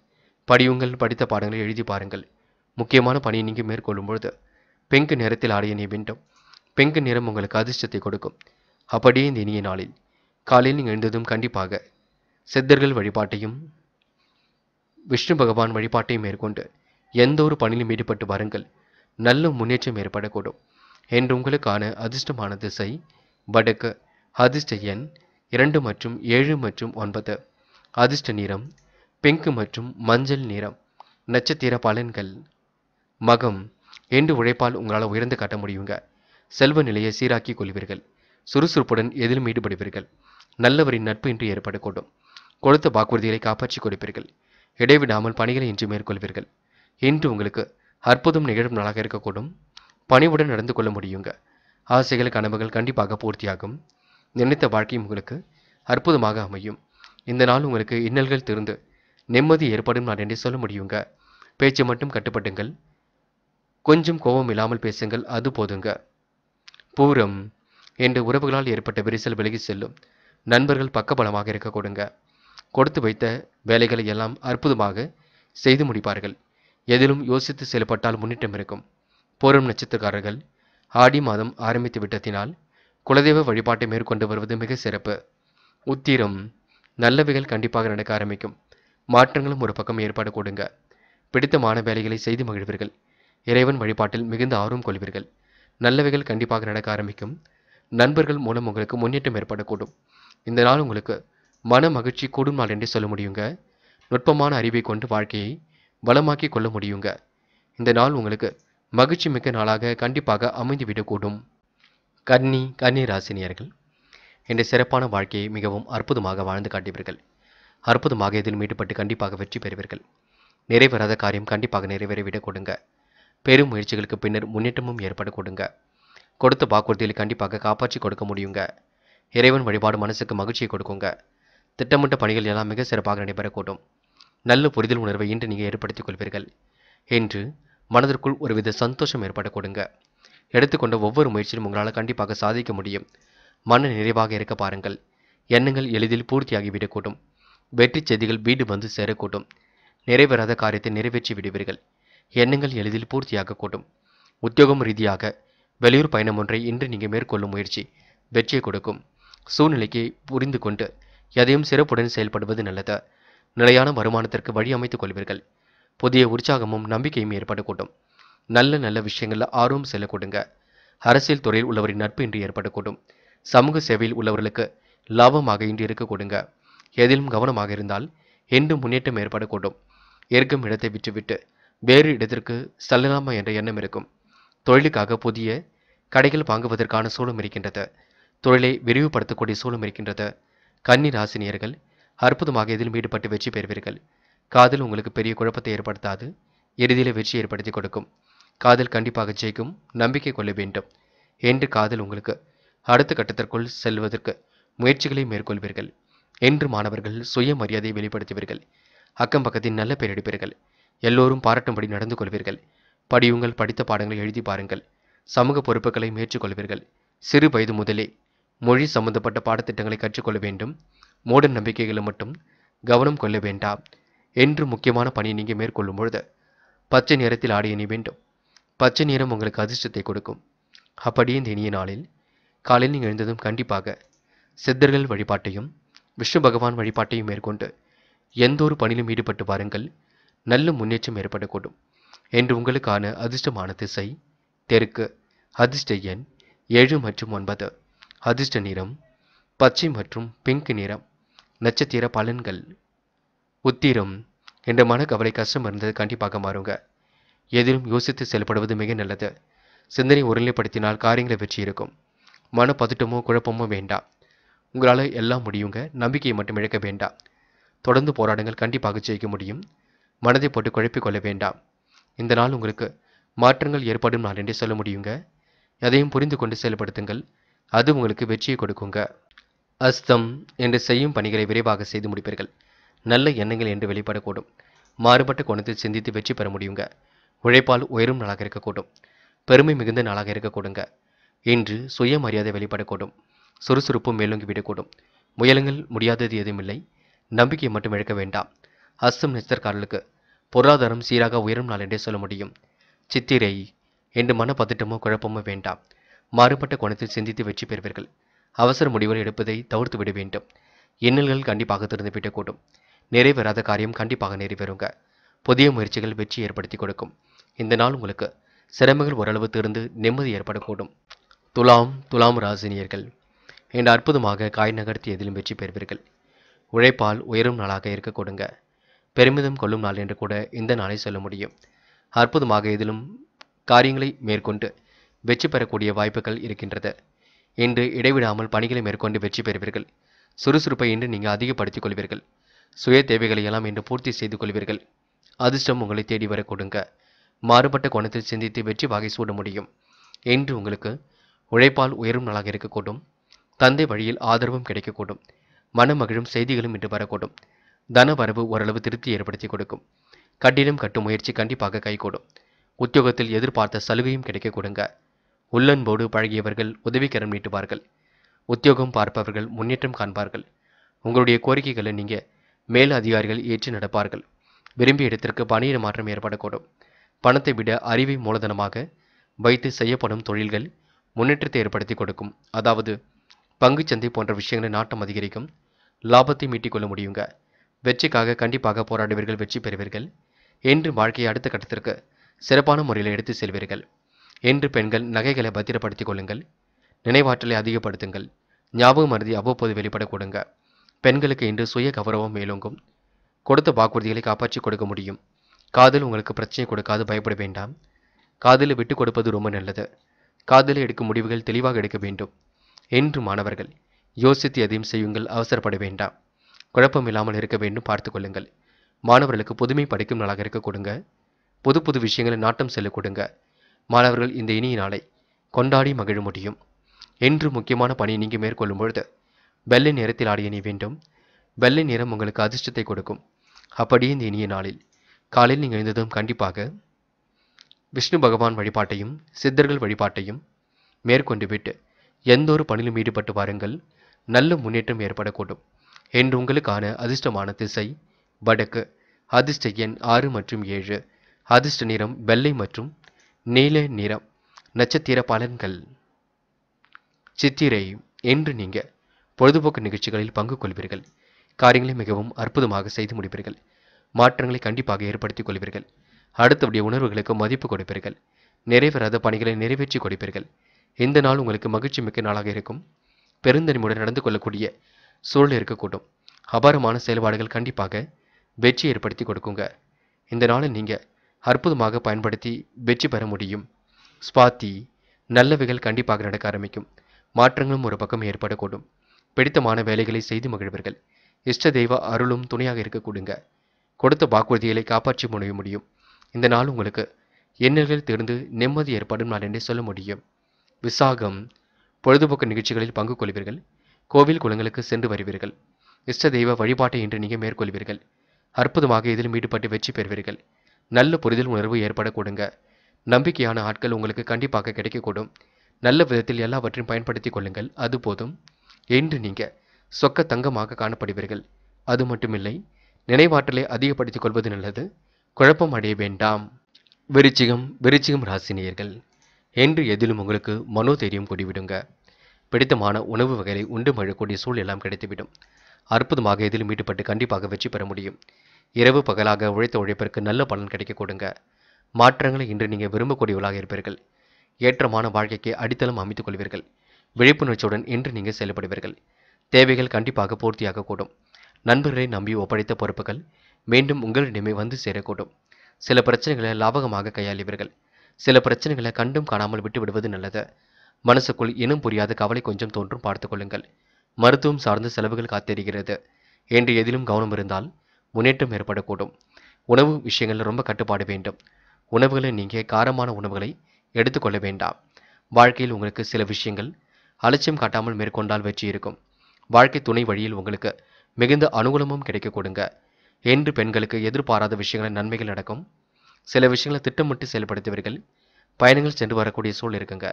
படியுங்கள் படித்த பாடங்களை எழுதி பாருங்கள் முக்கியமான பணியை நீங்கள் மேற்கொள்ளும் பொழுது பெங்கு நிறத்தில் ஆடை அணிய வேண்டும் பெங்கு நிறம் உங்களுக்கு அதிர்ஷ்டத்தை கொடுக்கும் அப்படியே இந்த இனிய நாளில் காலையில் நீங்கள் எழுந்ததும் கண்டிப்பாக சித்தர்கள் வழிபாட்டையும் விஷ்ணு பகவான் வழிபாட்டை மேற்கொண்டு எந்த ஒரு பணியிலும் ஈடுபட்டு வாருங்கள் நல்ல முன்னேற்றம் ஏற்படக்கூடும் என்று உங்களுக்கான அதிர்ஷ்டமான திசை வடக்கு அதிர்ஷ்ட எண் இரண்டு மற்றும் ஏழு மற்றும் ஒன்பது அதிர்ஷ்ட நிறம் பெங்கு மற்றும் மஞ்சள் நிறம் நட்சத்திர பலன்கள் மகம் என்று உழைப்பால் உங்களால் உயர்ந்து காட்ட முடியுங்க செல்வ நிலையை சீராக்கிக் கொள்வீர்கள் சுறுசுறுப்புடன் எதிலும் ஈடுபடுவீர்கள் நல்லவரின் நட்பு இன்று ஏற்படக்கூடும் கொடுத்த வாக்குறுதிகளை காப்பாற்றிக் கொடுப்பீர்கள் இடைவிடாமல் பணிகளை இன்று மேற்கொள்வீர்கள் இன்று உங்களுக்கு அற்புதம் நிகழும் நாளாக இருக்கக்கூடும் பணிவுடன் நடந்து கொள்ள முடியுங்க ஆசைகள் கனவுகள் கண்டிப்பாக பூர்த்தியாகும் நினைத்த வாழ்க்கையும் உங்களுக்கு அற்புதமாக அமையும் இந்த நாள் உங்களுக்கு இன்னல்கள் திருந்து நிம்மதி ஏற்படும் நான் என்று சொல்ல முடியுங்க பேச்சு மட்டும் கட்டுப்பட்டுங்கள் கொஞ்சம் கோபம் இல்லாமல் பேசுங்கள் அது போதுங்க பூரம் என்று உறவுகளால் ஏற்பட்ட விரிசல் விலகி செல்லும் நண்பர்கள் பக்கபலமாக இருக்க கொடுங்க கொடுத்து வைத்த வேலைகளை எல்லாம் அற்புதமாக செய்து முடிப்பார்கள் எதிலும் யோசித்து செயல்பட்டால் முன்னேற்றம் இருக்கும் போரும் நட்சத்திரக்காரர்கள் ஆடி மாதம் ஆரம்பித்து விட்டதினால் குலதெய்வ வழிபாட்டை மேற்கொண்டு வருவது மிக சிறப்பு உத்திரம் நல்லவைகள் கண்டிப்பாக நடக்க ஆரம்பிக்கும் மாற்றங்களும் ஒரு பக்கம் ஏற்பாடு கொடுங்க பிடித்தமான வேலைகளை செய்து மகிழ்வீர்கள் இறைவன் வழிபாட்டில் மிகுந்த ஆர்வம் கொள்வீர்கள் நல்லவைகள் கண்டிப்பாக நடக்க ஆரம்பிக்கும் நண்பர்கள் மூலம் உங்களுக்கு முன்னேற்றம் ஏற்படக்கூடும் இந்த நாள் உங்களுக்கு மன மகிழ்ச்சி கூடும் நாள் என்று சொல்ல முடியுங்க நுட்பமான அறிவை கொண்டு வாழ்க்கையை வளமாக்கி கொள்ள முடியுங்க இந்த நாள் உங்களுக்கு மகிழ்ச்சி மிக்க நாளாக கண்டிப்பாக அமைந்துவிடக்கூடும் கன்னி கன்னி ராசினியர்கள் என்ற சிறப்பான வாழ்க்கையை மிகவும் அற்புதமாக வாழ்ந்து காட்டுவீர்கள் அற்புதமாக இதில் மீட்டுப்பட்டு கண்டிப்பாக வெற்றி பெறுவீர்கள் நிறைவேறாத காரியம் கண்டிப்பாக நிறைவேறிவிடக் கொடுங்க பெரும் முயற்சிகளுக்கு பின்னர் முன்னேற்றமும் ஏற்பட கொடுங்க கொடுத்த வாக்குறுதியில் கண்டிப்பாக காப்பாற்றி கொடுக்க முடியுங்க இறைவன் வழிபாடு மனசுக்கு மகிழ்ச்சியை கொடுக்குங்க திட்டமிட்ட பணிகள் எல்லாம் மிக சிறப்பாக நடைபெறக்கூடும் நல்ல புரிதல் உணர்வை இன்று நீங்கள் ஏற்படுத்திக் கொள்வீர்கள் என்று மனதிற்குள் ஒருவித சந்தோஷம் ஏற்பட கொடுங்க எடுத்துக்கொண்ட ஒவ்வொரு முயற்சியும் உங்களால் கண்டிப்பாக சாதிக்க முடியும் மன நிறைவாக இருக்க பாருங்கள் எண்ணங்கள் எளிதில் பூர்த்தியாகிவிடக்கூடும் வெற்றி செய்திகள் வீடு வந்து சேரக்கூடும் நிறைவேறாத காரியத்தை நிறைவேற்றி விடுவீர்கள் எண்ணங்கள் எளிதில் பூர்த்தியாகக்கூடும் உத்தியோகம் ரீதியாக வெளியூர் பயணம் ஒன்றை இன்று நீங்கள் மேற்கொள்ளும் முயற்சி வெற்றியை கொடுக்கும் சூழ்நிலைக்கு புரிந்து கொண்டு எதையும் சிறப்புடன் செயல்படுவது நல்லது நிலையான வருமானத்திற்கு வழி அமைத்துக் கொள்வீர்கள் புதிய உற்சாகமும் நம்பிக்கையும் ஏற்படக்கூடும் நல்ல நல்ல விஷயங்களில் ஆர்வம் செல்லக்கூடுங்க அரசியல் துறையில் உள்ளவரின் நட்பு இன்று ஏற்படக்கூடும் சமூக சேவையில் உள்ளவர்களுக்கு லாபமாக இன்று இருக்கக்கூடுங்க எதிலும் கவனமாக இருந்தால் என்றும் முன்னேற்றம் ஏற்படக்கூடும் இருக்கும் இடத்தை விற்றுவிட்டு வேறு இடத்திற்கு செல்லலாமா என்ற எண்ணம் இருக்கும் தொழிலுக்காக புதிய கடைகள் வாங்குவதற்கான சூழம் இருக்கின்றது தொழிலை விரிவுபடுத்தக்கூடிய சூழம் இருக்கின்றது கன்னி ராசினியர்கள் அற்புதமாக இதில் ஈடுபட்டு வெற்றி பெறுவீர்கள் காதல் உங்களுக்கு பெரிய குழப்பத்தை ஏற்படுத்தாது இறுதியில் வெற்றி ஏற்படுத்தி கொடுக்கும் காதல் கண்டிப்பாக ஜெயிக்கும் நம்பிக்கை கொள்ள வேண்டும் என்று காதல் உங்களுக்கு அடுத்த கட்டத்திற்குள் செல்வதற்கு முயற்சிகளை மேற்கொள்வீர்கள் என்று மாணவர்கள் சுய மரியாதையை வெளிப்படுத்துவீர்கள் அக்கம் பக்கத்தில் நல்ல பெயர் எடுப்பீர்கள் எல்லோரும் பாராட்டும்படி நடந்து கொள்வீர்கள் படியுங்கள் படித்த பாடங்களை எழுதி பாருங்கள் சமூக பொறுப்புகளை கொள்வீர்கள் சிறு வயது முதலே மொழி சம்பந்தப்பட்ட பாடத்திட்டங்களை கற்றுக்கொள்ள வேண்டும் மூட நம்பிக்கைகளை மட்டும் கவனம் கொள்ள வேண்டாம் என்று முக்கியமான பணியை நீங்கள் மேற்கொள்ளும் பொழுது பச்சை நிறத்தில் ஆடி அணி வேண்டும் பச்சை நிறம் உங்களுக்கு அதிர்ஷ்டத்தை கொடுக்கும் அப்படியே இந்த இனிய நாளில் காலையில் நீங்கள் எழுந்ததும் கண்டிப்பாக சித்தர்கள் வழிபாட்டையும் விஷ்ணு பகவான் வழிபாட்டையும் மேற்கொண்டு எந்த ஒரு பணியிலும் ஈடுபட்டு வாருங்கள் நல்ல முன்னேற்றம் ஏற்படக்கூடும் என்று உங்களுக்கான அதிர்ஷ்டமான திசை தெற்கு அதிர்ஷ்ட எண் ஏழு மற்றும் ஒன்பது அதிர்ஷ்ட நிறம் பச்சை மற்றும் பிங்க் நிறம் நட்சத்திர பலன்கள் உத்திரம் என்ற மனக்கவலை கஷ்டம் இருந்தது கண்டிப்பாக மாறுங்க எதிலும் யோசித்து செயல்படுவது மிக நல்லது சிந்தனை ஒருநிலைப்படுத்தினால் காரியங்களை வெற்றி இருக்கும் மனப்பதட்டமோ குழப்பமோ வேண்டாம் உங்களால் எல்லாம் முடியுங்க நம்பிக்கையை மட்டும் இழக்க வேண்டாம் தொடர்ந்து போராடுங்கள் கண்டிப்பாக ஜெயிக்க முடியும் மனதை போட்டு குழப்பிக் கொள்ள வேண்டாம் இந்த நாள் உங்களுக்கு மாற்றங்கள் ஏற்படும் நாள் என்றே சொல்ல முடியுங்க எதையும் புரிந்து கொண்டு செயல்படுத்துங்கள் அது உங்களுக்கு வெற்றியை கொடுக்குங்க அஸ்தம் என்று செய்யும் பணிகளை விரைவாக செய்து முடிப்பீர்கள் நல்ல எண்ணங்கள் என்று வெளிப்படக்கூடும் மாறுபட்ட கோணத்தில் சிந்தித்து வெற்றி பெற முடியுங்க உழைப்பால் உயரும் நாளாக இருக்கக்கூடும் பெருமை மிகுந்த நாளாக இருக்கக்கூடுங்க இன்று சுயமரியாதை வெளிப்படக்கூடும் சுறுசுறுப்பும் மேலோங்கிவிடக்கூடும் முயலுங்கள் முடியாதது எதுவுமில்லை நம்பிக்கையை மட்டும் இழக்க வேண்டாம் அஸ்தம் நட்சத்திரக்காரர்களுக்கு பொருளாதாரம் சீராக உயரும் நாள் என்றே சொல்ல முடியும் சித்திரை என்று மன பதட்டமோ குழப்பமோ வேண்டாம் மாறுபட்ட கோணத்தில் சிந்தித்து வெற்றி பெறுவீர்கள் அவசர முடிவுகள் எடுப்பதை தவிர்த்து விட வேண்டும் இன்னல்கள் கண்டிப்பாக திறந்து விடக்கூடும் நிறைவேறாத காரியம் கண்டிப்பாக நிறைவேறுங்க புதிய முயற்சிகள் வெற்றி ஏற்படுத்தி கொடுக்கும் இந்த நாள் உங்களுக்கு சிரமங்கள் ஓரளவு திறந்து நிம்மதி ஏற்படக்கூடும் துலாம் துலாம் ராசினியர்கள் என்று அற்புதமாக காய் நகர்த்தி எதிலும் வெற்றி பெறுவீர்கள் உழைப்பால் உயரும் நாளாக இருக்கக்கூடுங்க பெருமிதம் கொள்ளும் நாள் என்று கூட இந்த நாளை சொல்ல முடியும் அற்புதமாக எதிலும் காரியங்களை மேற்கொண்டு வெற்றி பெறக்கூடிய வாய்ப்புகள் இருக்கின்றது இன்று இடைவிடாமல் பணிகளை மேற்கொண்டு வெற்றி பெறுவீர்கள் சுறுசுறுப்பை இன்று நீங்கள் அதிகப்படுத்திக் கொள்வீர்கள் சுய தேவைகளை எல்லாம் இன்று பூர்த்தி செய்து கொள்வீர்கள் அதிர்ஷ்டம் உங்களை தேடி வர கொடுங்க மாறுபட்ட கோணத்தில் சிந்தித்து வெற்றி வகை சூட முடியும் என்று உங்களுக்கு உழைப்பால் உயரும் நாளாக இருக்கக்கூடும் தந்தை வழியில் ஆதரவும் கிடைக்கக்கூடும் மனமகிழும் செய்திகளும் இன்று வரக்கூடும் தன வரவு ஓரளவு திருப்தி ஏற்படுத்தி கொடுக்கும் கட்டிடம் கட்டும் முயற்சி கண்டிப்பாக கைகூடும் உத்தியோகத்தில் எதிர்பார்த்த சலுகையும் கிடைக்க கொடுங்க உள்ளன்போடு பழகியவர்கள் உதவிக்கரம் நீட்டுவார்கள் உத்தியோகம் பார்ப்பவர்கள் முன்னேற்றம் காண்பார்கள் உங்களுடைய கோரிக்கைகளை நீங்கள் மேல் அதிகாரிகள் ஏற்று நடப்பார்கள் விரும்பிய இடத்திற்கு பணியிட மாற்றம் ஏற்படக்கூடும் பணத்தை விட அறிவை மூலதனமாக வைத்து செய்யப்படும் தொழில்கள் முன்னேற்றத்தை ஏற்படுத்தி கொடுக்கும் அதாவது பங்குச்சந்தை போன்ற விஷயங்களை நாட்டம் அதிகரிக்கும் லாபத்தை மீட்டிக்கொள்ள முடியுங்க வெற்றிக்காக கண்டிப்பாக போராடுவீர்கள் வெற்றி பெறுவீர்கள் என்று வாழ்க்கையை அடுத்த கட்டத்திற்கு சிறப்பான முறையில் எடுத்து செல்வீர்கள் என்று பெண்கள் நகைகளை பத்திரப்படுத்திக் கொள்ளுங்கள் நினைவாற்றலை அதிகப்படுத்துங்கள் ஞாபகம் மருதி அவ்வப்போது வெளிப்பட கொடுங்க பெண்களுக்கு இன்று சுய கௌரவம் மேலோங்கும் கொடுத்த வாக்குறுதிகளை காப்பாற்றி கொடுக்க முடியும் காதல் உங்களுக்கு பிரச்சனை கொடுக்காது பயப்பட வேண்டாம் காதலை விட்டு கொடுப்பது ரொம்ப நல்லது காதலை எடுக்கும் முடிவுகள் தெளிவாக எடுக்க வேண்டும் என்று மாணவர்கள் யோசித்து எதையும் செய்யுங்கள் அவசரப்பட வேண்டாம் குழப்பம் இல்லாமல் இருக்க வேண்டும் பார்த்து கொள்ளுங்கள் மாணவர்களுக்கு புதுமை படிக்கும் நாளாக இருக்க கொடுங்க புது புது விஷயங்களை நாட்டம் செல்ல கொடுங்க மாணவர்கள் இந்த இனிய நாளை கொண்டாடி மகிழ முடியும் என்று முக்கியமான பணி நீங்கள் மேற்கொள்ளும் பொழுது வெள்ளை நிறத்தில் ஆடிய நீ வேண்டும் வெள்ளை நிறம் உங்களுக்கு அதிர்ஷ்டத்தை கொடுக்கும் அப்படியே இந்த இனிய நாளில் காலையில் நீங்கள் எழுந்ததும் கண்டிப்பாக விஷ்ணு பகவான் வழிபாட்டையும் சித்தர்கள் வழிபாட்டையும் மேற்கொண்டு விட்டு எந்த ஒரு பணியிலும் ஈடுபட்டு வாருங்கள் நல்ல முன்னேற்றம் ஏற்படக்கூடும் என்று உங்களுக்கான அதிர்ஷ்டமான திசை வடக்கு அதிர்ஷ்ட எண் ஆறு மற்றும் ஏழு அதிர்ஷ்ட நிறம் வெள்ளை மற்றும் நீல நிறம் நட்சத்திர பலன்கள் சித்திரை என்று நீங்கள் பொழுதுபோக்கு நிகழ்ச்சிகளில் பங்கு கொள்வீர்கள் காரியங்களை மிகவும் அற்புதமாக செய்து முடிப்பீர்கள் மாற்றங்களை கண்டிப்பாக ஏற்படுத்திக் கொள்வீர்கள் அடுத்தபடிய உணர்வுகளுக்கு மதிப்பு கொடுப்பீர்கள் நிறைவேறாத பணிகளை நிறைவேற்றி கொடுப்பீர்கள் இந்த நாள் உங்களுக்கு மகிழ்ச்சி மிக்க நாளாக இருக்கும் பெருந்தனிமுடன் நடந்து கொள்ளக்கூடிய சூழல் இருக்கக்கூடும் அபாரமான செயல்பாடுகள் கண்டிப்பாக வெற்றி ஏற்படுத்தி கொடுக்குங்க இந்த நாளை நீங்கள் அற்புதமாக பயன்படுத்தி வெற்றி பெற முடியும் சுவாத்தி நல்லவைகள் கண்டிப்பாக நடக்க ஆரம்பிக்கும் மாற்றங்களும் ஒரு பக்கம் ஏற்படக்கூடும் பிடித்தமான வேலைகளை செய்து மகிழ்வர்கள் இஷ்ட தெய்வ அருளும் துணையாக இருக்கக்கூடுங்க கொடுத்த வாக்குறுதிகளை காப்பாற்றி முடிய முடியும் இந்த நாள் உங்களுக்கு எண்ணல்கள் தெரிந்து நிம்மதி ஏற்படும் நாள் என்றே சொல்ல முடியும் விசாகம் பொழுதுபோக்கு நிகழ்ச்சிகளில் பங்கு கொள்வீர்கள் கோவில் குளங்களுக்கு சென்று வருவீர்கள் இஷ்ட தெய்வ வழிபாட்டை இன்று நீங்கள் மேற்கொள்வீர்கள் அற்புதமாக இதிலும் ஈடுபட்டு வெற்றி பெறுவீர்கள் நல்ல புரிதல் உணர்வு ஏற்பட கொடுங்க நம்பிக்கையான ஆட்கள் உங்களுக்கு கண்டிப்பாக கிடைக்கக்கூடும் நல்ல விதத்தில் எல்லாவற்றையும் பயன்படுத்திக் கொள்ளுங்கள் அது போதும் என்று நீங்கள் சொக்க தங்கமாக காணப்படுவீர்கள் அது மட்டுமில்லை நினைவாற்றலை அதிகப்படுத்திக் கொள்வது நல்லது குழப்பம் அடைய வேண்டாம் விருச்சிகம் விருச்சிகம் ராசினியர்கள் என்று எதிலும் உங்களுக்கு மனோதைரியம் கூடிவிடுங்க பிடித்தமான உணவு வகைகளை உண்டு மழக்கூடிய சூழ் எல்லாம் கிடைத்துவிடும் அற்புதமாக எதிலும் ஈடுபட்டு கண்டிப்பாக வெற்றி பெற முடியும் இரவு பகலாக உழைத்த உழைப்பிற்கு நல்ல பலன் கிடைக்க கொடுங்க மாற்றங்களை இன்று நீங்கள் விரும்பக்கூடியவளாக இருப்பீர்கள் ஏற்றமான வாழ்க்கைக்கு அடித்தளம் அமைத்துக் கொள்வீர்கள் விழிப்புணர்ச்சியுடன் இன்று நீங்கள் செயல்படுவீர்கள் தேவைகள் கண்டிப்பாக பூர்த்தியாக கூடும் நண்பர்களை நம்பி ஒப்படைத்த பொறுப்புகள் மீண்டும் உங்களிடமே வந்து சேரக்கூடும் சில பிரச்சனைகளை லாபகமாக கையாளிவீர்கள் சில பிரச்சனைகளை கண்டும் காணாமல் விட்டுவிடுவது நல்லது மனசுக்குள் இனம் புரியாத கவலை கொஞ்சம் தோன்றும் பார்த்து கொள்ளுங்கள் மருத்துவம் சார்ந்த செலவுகள் காத்திருக்கிறது என்று எதிலும் கவனம் இருந்தால் முன்னேற்றம் ஏற்படக்கூடும் உணவு விஷயங்களில் ரொம்ப கட்டுப்பாடு வேண்டும் உணவுகளை நீங்கள் காரமான உணவுகளை எடுத்துக்கொள்ள வேண்டாம் வாழ்க்கையில் உங்களுக்கு சில விஷயங்கள் அலட்சியம் காட்டாமல் மேற்கொண்டால் வெற்றி இருக்கும் வாழ்க்கை துணை வழியில் உங்களுக்கு மிகுந்த அனுகூலமும் கிடைக்க கொடுங்க என்று பெண்களுக்கு எதிர்பாராத விஷயங்களில் நன்மைகள் நடக்கும் சில விஷயங்களை திட்டமிட்டு செயல்படுத்துவீர்கள் பயணங்கள் சென்று வரக்கூடிய சூழல் இருக்குங்க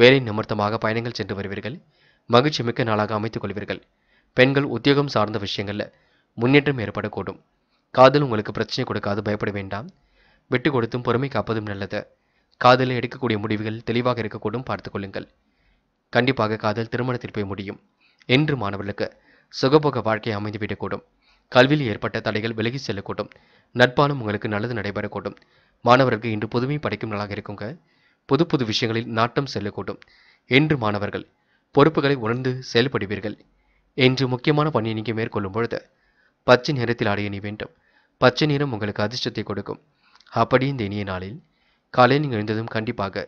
வேலை நிமித்தமாக பயணங்கள் சென்று வருவீர்கள் மகிழ்ச்சி மிக்க நாளாக அமைத்துக் கொள்வீர்கள் பெண்கள் உத்தியோகம் சார்ந்த விஷயங்களில் முன்னேற்றம் ஏற்படக்கூடும் காதல் உங்களுக்கு பிரச்சனை கொடுக்காது பயப்பட வேண்டாம் விட்டு கொடுத்தும் பொறுமை காப்பதும் நல்லது காதலில் எடுக்கக்கூடிய முடிவுகள் தெளிவாக இருக்கக்கூடும் பார்த்துக்கொள்ளுங்கள் கண்டிப்பாக காதல் திருமணத்தில் போய் முடியும் என்று மாணவர்களுக்கு சுகபோக வாழ்க்கை அமைந்துவிடக்கூடும் கல்வியில் ஏற்பட்ட தடைகள் விலகி செல்லக்கூடும் நட்பாலும் உங்களுக்கு நல்லது நடைபெறக்கூடும் மாணவர்களுக்கு இன்று புதுமை படைக்கும் நாளாக இருக்குங்க புது புது விஷயங்களில் நாட்டம் செல்லக்கூடும் என்று மாணவர்கள் பொறுப்புகளை உணர்ந்து செயல்படுவீர்கள் என்று முக்கியமான பணியை நீங்கள் மேற்கொள்ளும் பொழுது பச்சை நிறத்தில் ஆடை நீ வேண்டும் பச்சை நிறம் உங்களுக்கு அதிர்ஷ்டத்தை கொடுக்கும் அப்படி இந்த இனிய நாளில் காலையில் எழுந்ததும் கண்டிப்பாக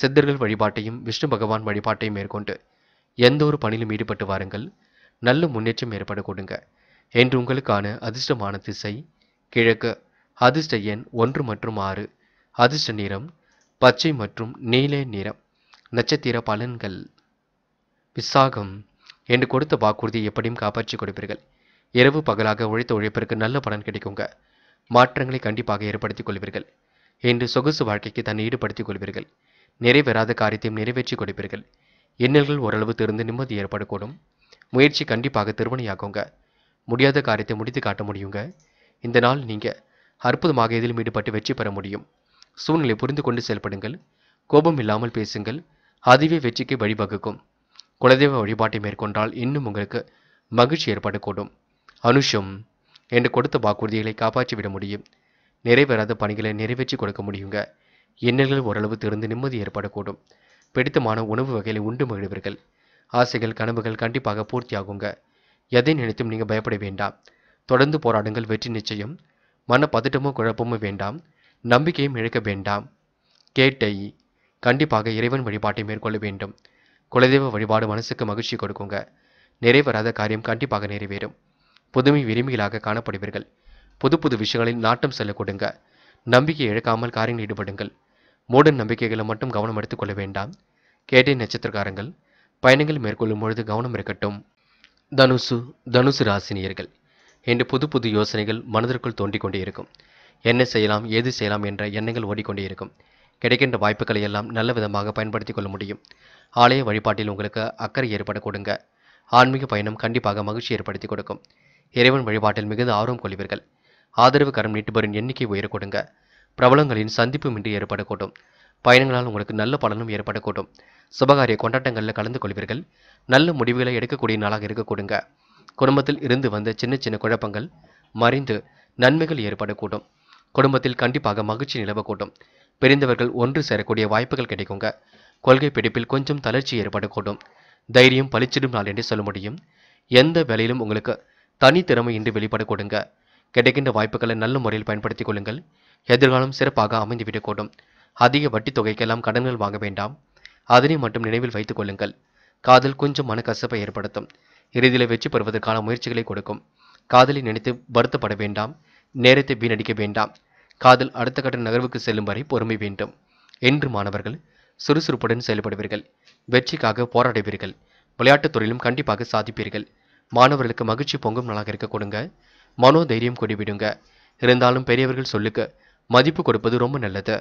சித்தர்கள் வழிபாட்டையும் விஷ்ணு பகவான் வழிபாட்டையும் மேற்கொண்டு எந்த ஒரு பணியிலும் ஈடுபட்டு வாருங்கள் நல்ல முன்னேற்றம் ஏற்பட கொடுங்க என்று உங்களுக்கான அதிர்ஷ்டமான திசை கிழக்கு அதிர்ஷ்ட எண் ஒன்று மற்றும் ஆறு அதிர்ஷ்ட நிறம் பச்சை மற்றும் நீல நிறம் நட்சத்திர பலன்கள் விசாகம் என்று கொடுத்த வாக்குறுதியை எப்படியும் காப்பாற்றி கொடுப்பீர்கள் இரவு பகலாக உழைத்த உழைப்பிற்கு நல்ல பலன் கிடைக்குங்க மாற்றங்களை கண்டிப்பாக ஏற்படுத்திக் கொள்வீர்கள் இன்று சொகுசு வாழ்க்கைக்கு தன்னை ஈடுபடுத்திக் கொள்வீர்கள் நிறைவேறாத காரியத்தையும் நிறைவேற்றி கொடுப்பீர்கள் எண்ணல்கள் ஓரளவு திறந்து நிம்மதி ஏற்படக்கூடும் முயற்சி கண்டிப்பாக திருமணியாகுங்க முடியாத காரியத்தை முடித்து காட்ட முடியுங்க இந்த நாள் நீங்கள் அற்புதமாக இதிலும் ஈடுபட்டு வெற்றி பெற முடியும் சூழ்நிலை புரிந்து கொண்டு செயல்படுங்கள் கோபம் இல்லாமல் பேசுங்கள் அதுவே வெற்றிக்கு வழிவகுக்கும் குலதெய்வ வழிபாட்டை மேற்கொண்டால் இன்னும் உங்களுக்கு மகிழ்ச்சி ஏற்படக்கூடும் அனுஷம் என்று கொடுத்த வாக்குறுதிகளை காப்பாற்றிவிட முடியும் நிறைவேறாத பணிகளை நிறைவேற்றி கொடுக்க முடியுங்க எண்ணல்கள் ஓரளவு திறந்து நிம்மதி ஏற்படக்கூடும் பிடித்தமான உணவு வகைகளை உண்டு மகிழ்வீர்கள் ஆசைகள் கனவுகள் கண்டிப்பாக பூர்த்தியாகுங்க எதை நினைத்தும் நீங்கள் பயப்பட வேண்டாம் தொடர்ந்து போராடுங்கள் வெற்றி நிச்சயம் மன பதட்டமோ குழப்பமோ வேண்டாம் நம்பிக்கையும் இழக்க வேண்டாம் கேட்டை கண்டிப்பாக இறைவன் வழிபாட்டை மேற்கொள்ள வேண்டும் குலதெய்வ வழிபாடு மனசுக்கு மகிழ்ச்சி கொடுக்குங்க நிறைவேறாத காரியம் கண்டிப்பாக நிறைவேறும் புதுமை விரும்பிகளாக காணப்படுவீர்கள் புது புது விஷயங்களில் நாட்டம் செல்ல கொடுங்க நம்பிக்கை இழக்காமல் காரியங்களில் ஈடுபடுங்கள் மூடன் நம்பிக்கைகளை மட்டும் கவனம் எடுத்துக்கொள்ள வேண்டாம் கேட்டை நட்சத்திரக்காரங்கள் பயணங்கள் மேற்கொள்ளும் பொழுது கவனம் இருக்கட்டும் தனுசு தனுசு ராசினியர்கள் என்று புது புது யோசனைகள் மனதிற்குள் தோண்டிக் கொண்டே இருக்கும் என்ன செய்யலாம் ஏது செய்யலாம் என்ற எண்ணங்கள் ஓடிக்கொண்டே இருக்கும் கிடைக்கின்ற வாய்ப்புகளை எல்லாம் நல்ல விதமாக பயன்படுத்தி கொள்ள முடியும் ஆலய வழிபாட்டில் உங்களுக்கு அக்கறை ஏற்பட கொடுங்க ஆன்மீக பயணம் கண்டிப்பாக மகிழ்ச்சி ஏற்படுத்தி கொடுக்கும் இறைவன் வழிபாட்டில் மிகுந்த ஆர்வம் கொள்வீர்கள் ஆதரவு கரம் நீட்டுபவரின் எண்ணிக்கை உயரக்கூடுங்க பிரபலங்களின் சந்திப்பு மின்றி ஏற்படக்கூடும் பயணங்களால் உங்களுக்கு நல்ல பலனும் ஏற்படக்கூடும் சுபகாரிய கொண்டாட்டங்களில் கலந்து கொள்வீர்கள் நல்ல முடிவுகளை எடுக்கக்கூடிய நாளாக இருக்கக்கூடுங்க குடும்பத்தில் இருந்து வந்த சின்ன சின்ன குழப்பங்கள் மறைந்து நன்மைகள் ஏற்படக்கூடும் குடும்பத்தில் கண்டிப்பாக மகிழ்ச்சி நிலவக்கூடும் பிரிந்தவர்கள் ஒன்று சேரக்கூடிய வாய்ப்புகள் கிடைக்குங்க கொள்கை பிடிப்பில் கொஞ்சம் தளர்ச்சி ஏற்படக்கூடும் தைரியம் பளிச்சிடும் நாள் என்று சொல்ல முடியும் எந்த வேலையிலும் உங்களுக்கு தனித்திறமையின்றி வெளிப்பாடு கொடுங்க கிடைக்கின்ற வாய்ப்புகளை நல்ல முறையில் பயன்படுத்திக் கொள்ளுங்கள் எதிர்காலம் சிறப்பாக அமைந்துவிடக்கூடும் அதிக வட்டி தொகைக்கெல்லாம் கடன்கள் வாங்க வேண்டாம் அதனை மட்டும் நினைவில் வைத்துக் கொள்ளுங்கள் காதல் கொஞ்சம் மனக்கசப்பை ஏற்படுத்தும் இறுதியில் வெற்றி பெறுவதற்கான முயற்சிகளை கொடுக்கும் காதலை நினைத்து வருத்தப்பட வேண்டாம் நேரத்தை வீணடிக்க வேண்டாம் காதல் அடுத்த கட்ட நகர்வுக்கு செல்லும் வரை பொறுமை வேண்டும் என்று மாணவர்கள் சுறுசுறுப்புடன் செயல்படுவீர்கள் வெற்றிக்காக போராடுவீர்கள் விளையாட்டுத் துறையிலும் கண்டிப்பாக சாதிப்பீர்கள் மாணவர்களுக்கு மகிழ்ச்சி பொங்கும் நாளாக இருக்க கொடுங்க மனோதைரியம் கொடிவிடுங்க இருந்தாலும் பெரியவர்கள் சொல்லுக்கு மதிப்பு கொடுப்பது ரொம்ப நல்லது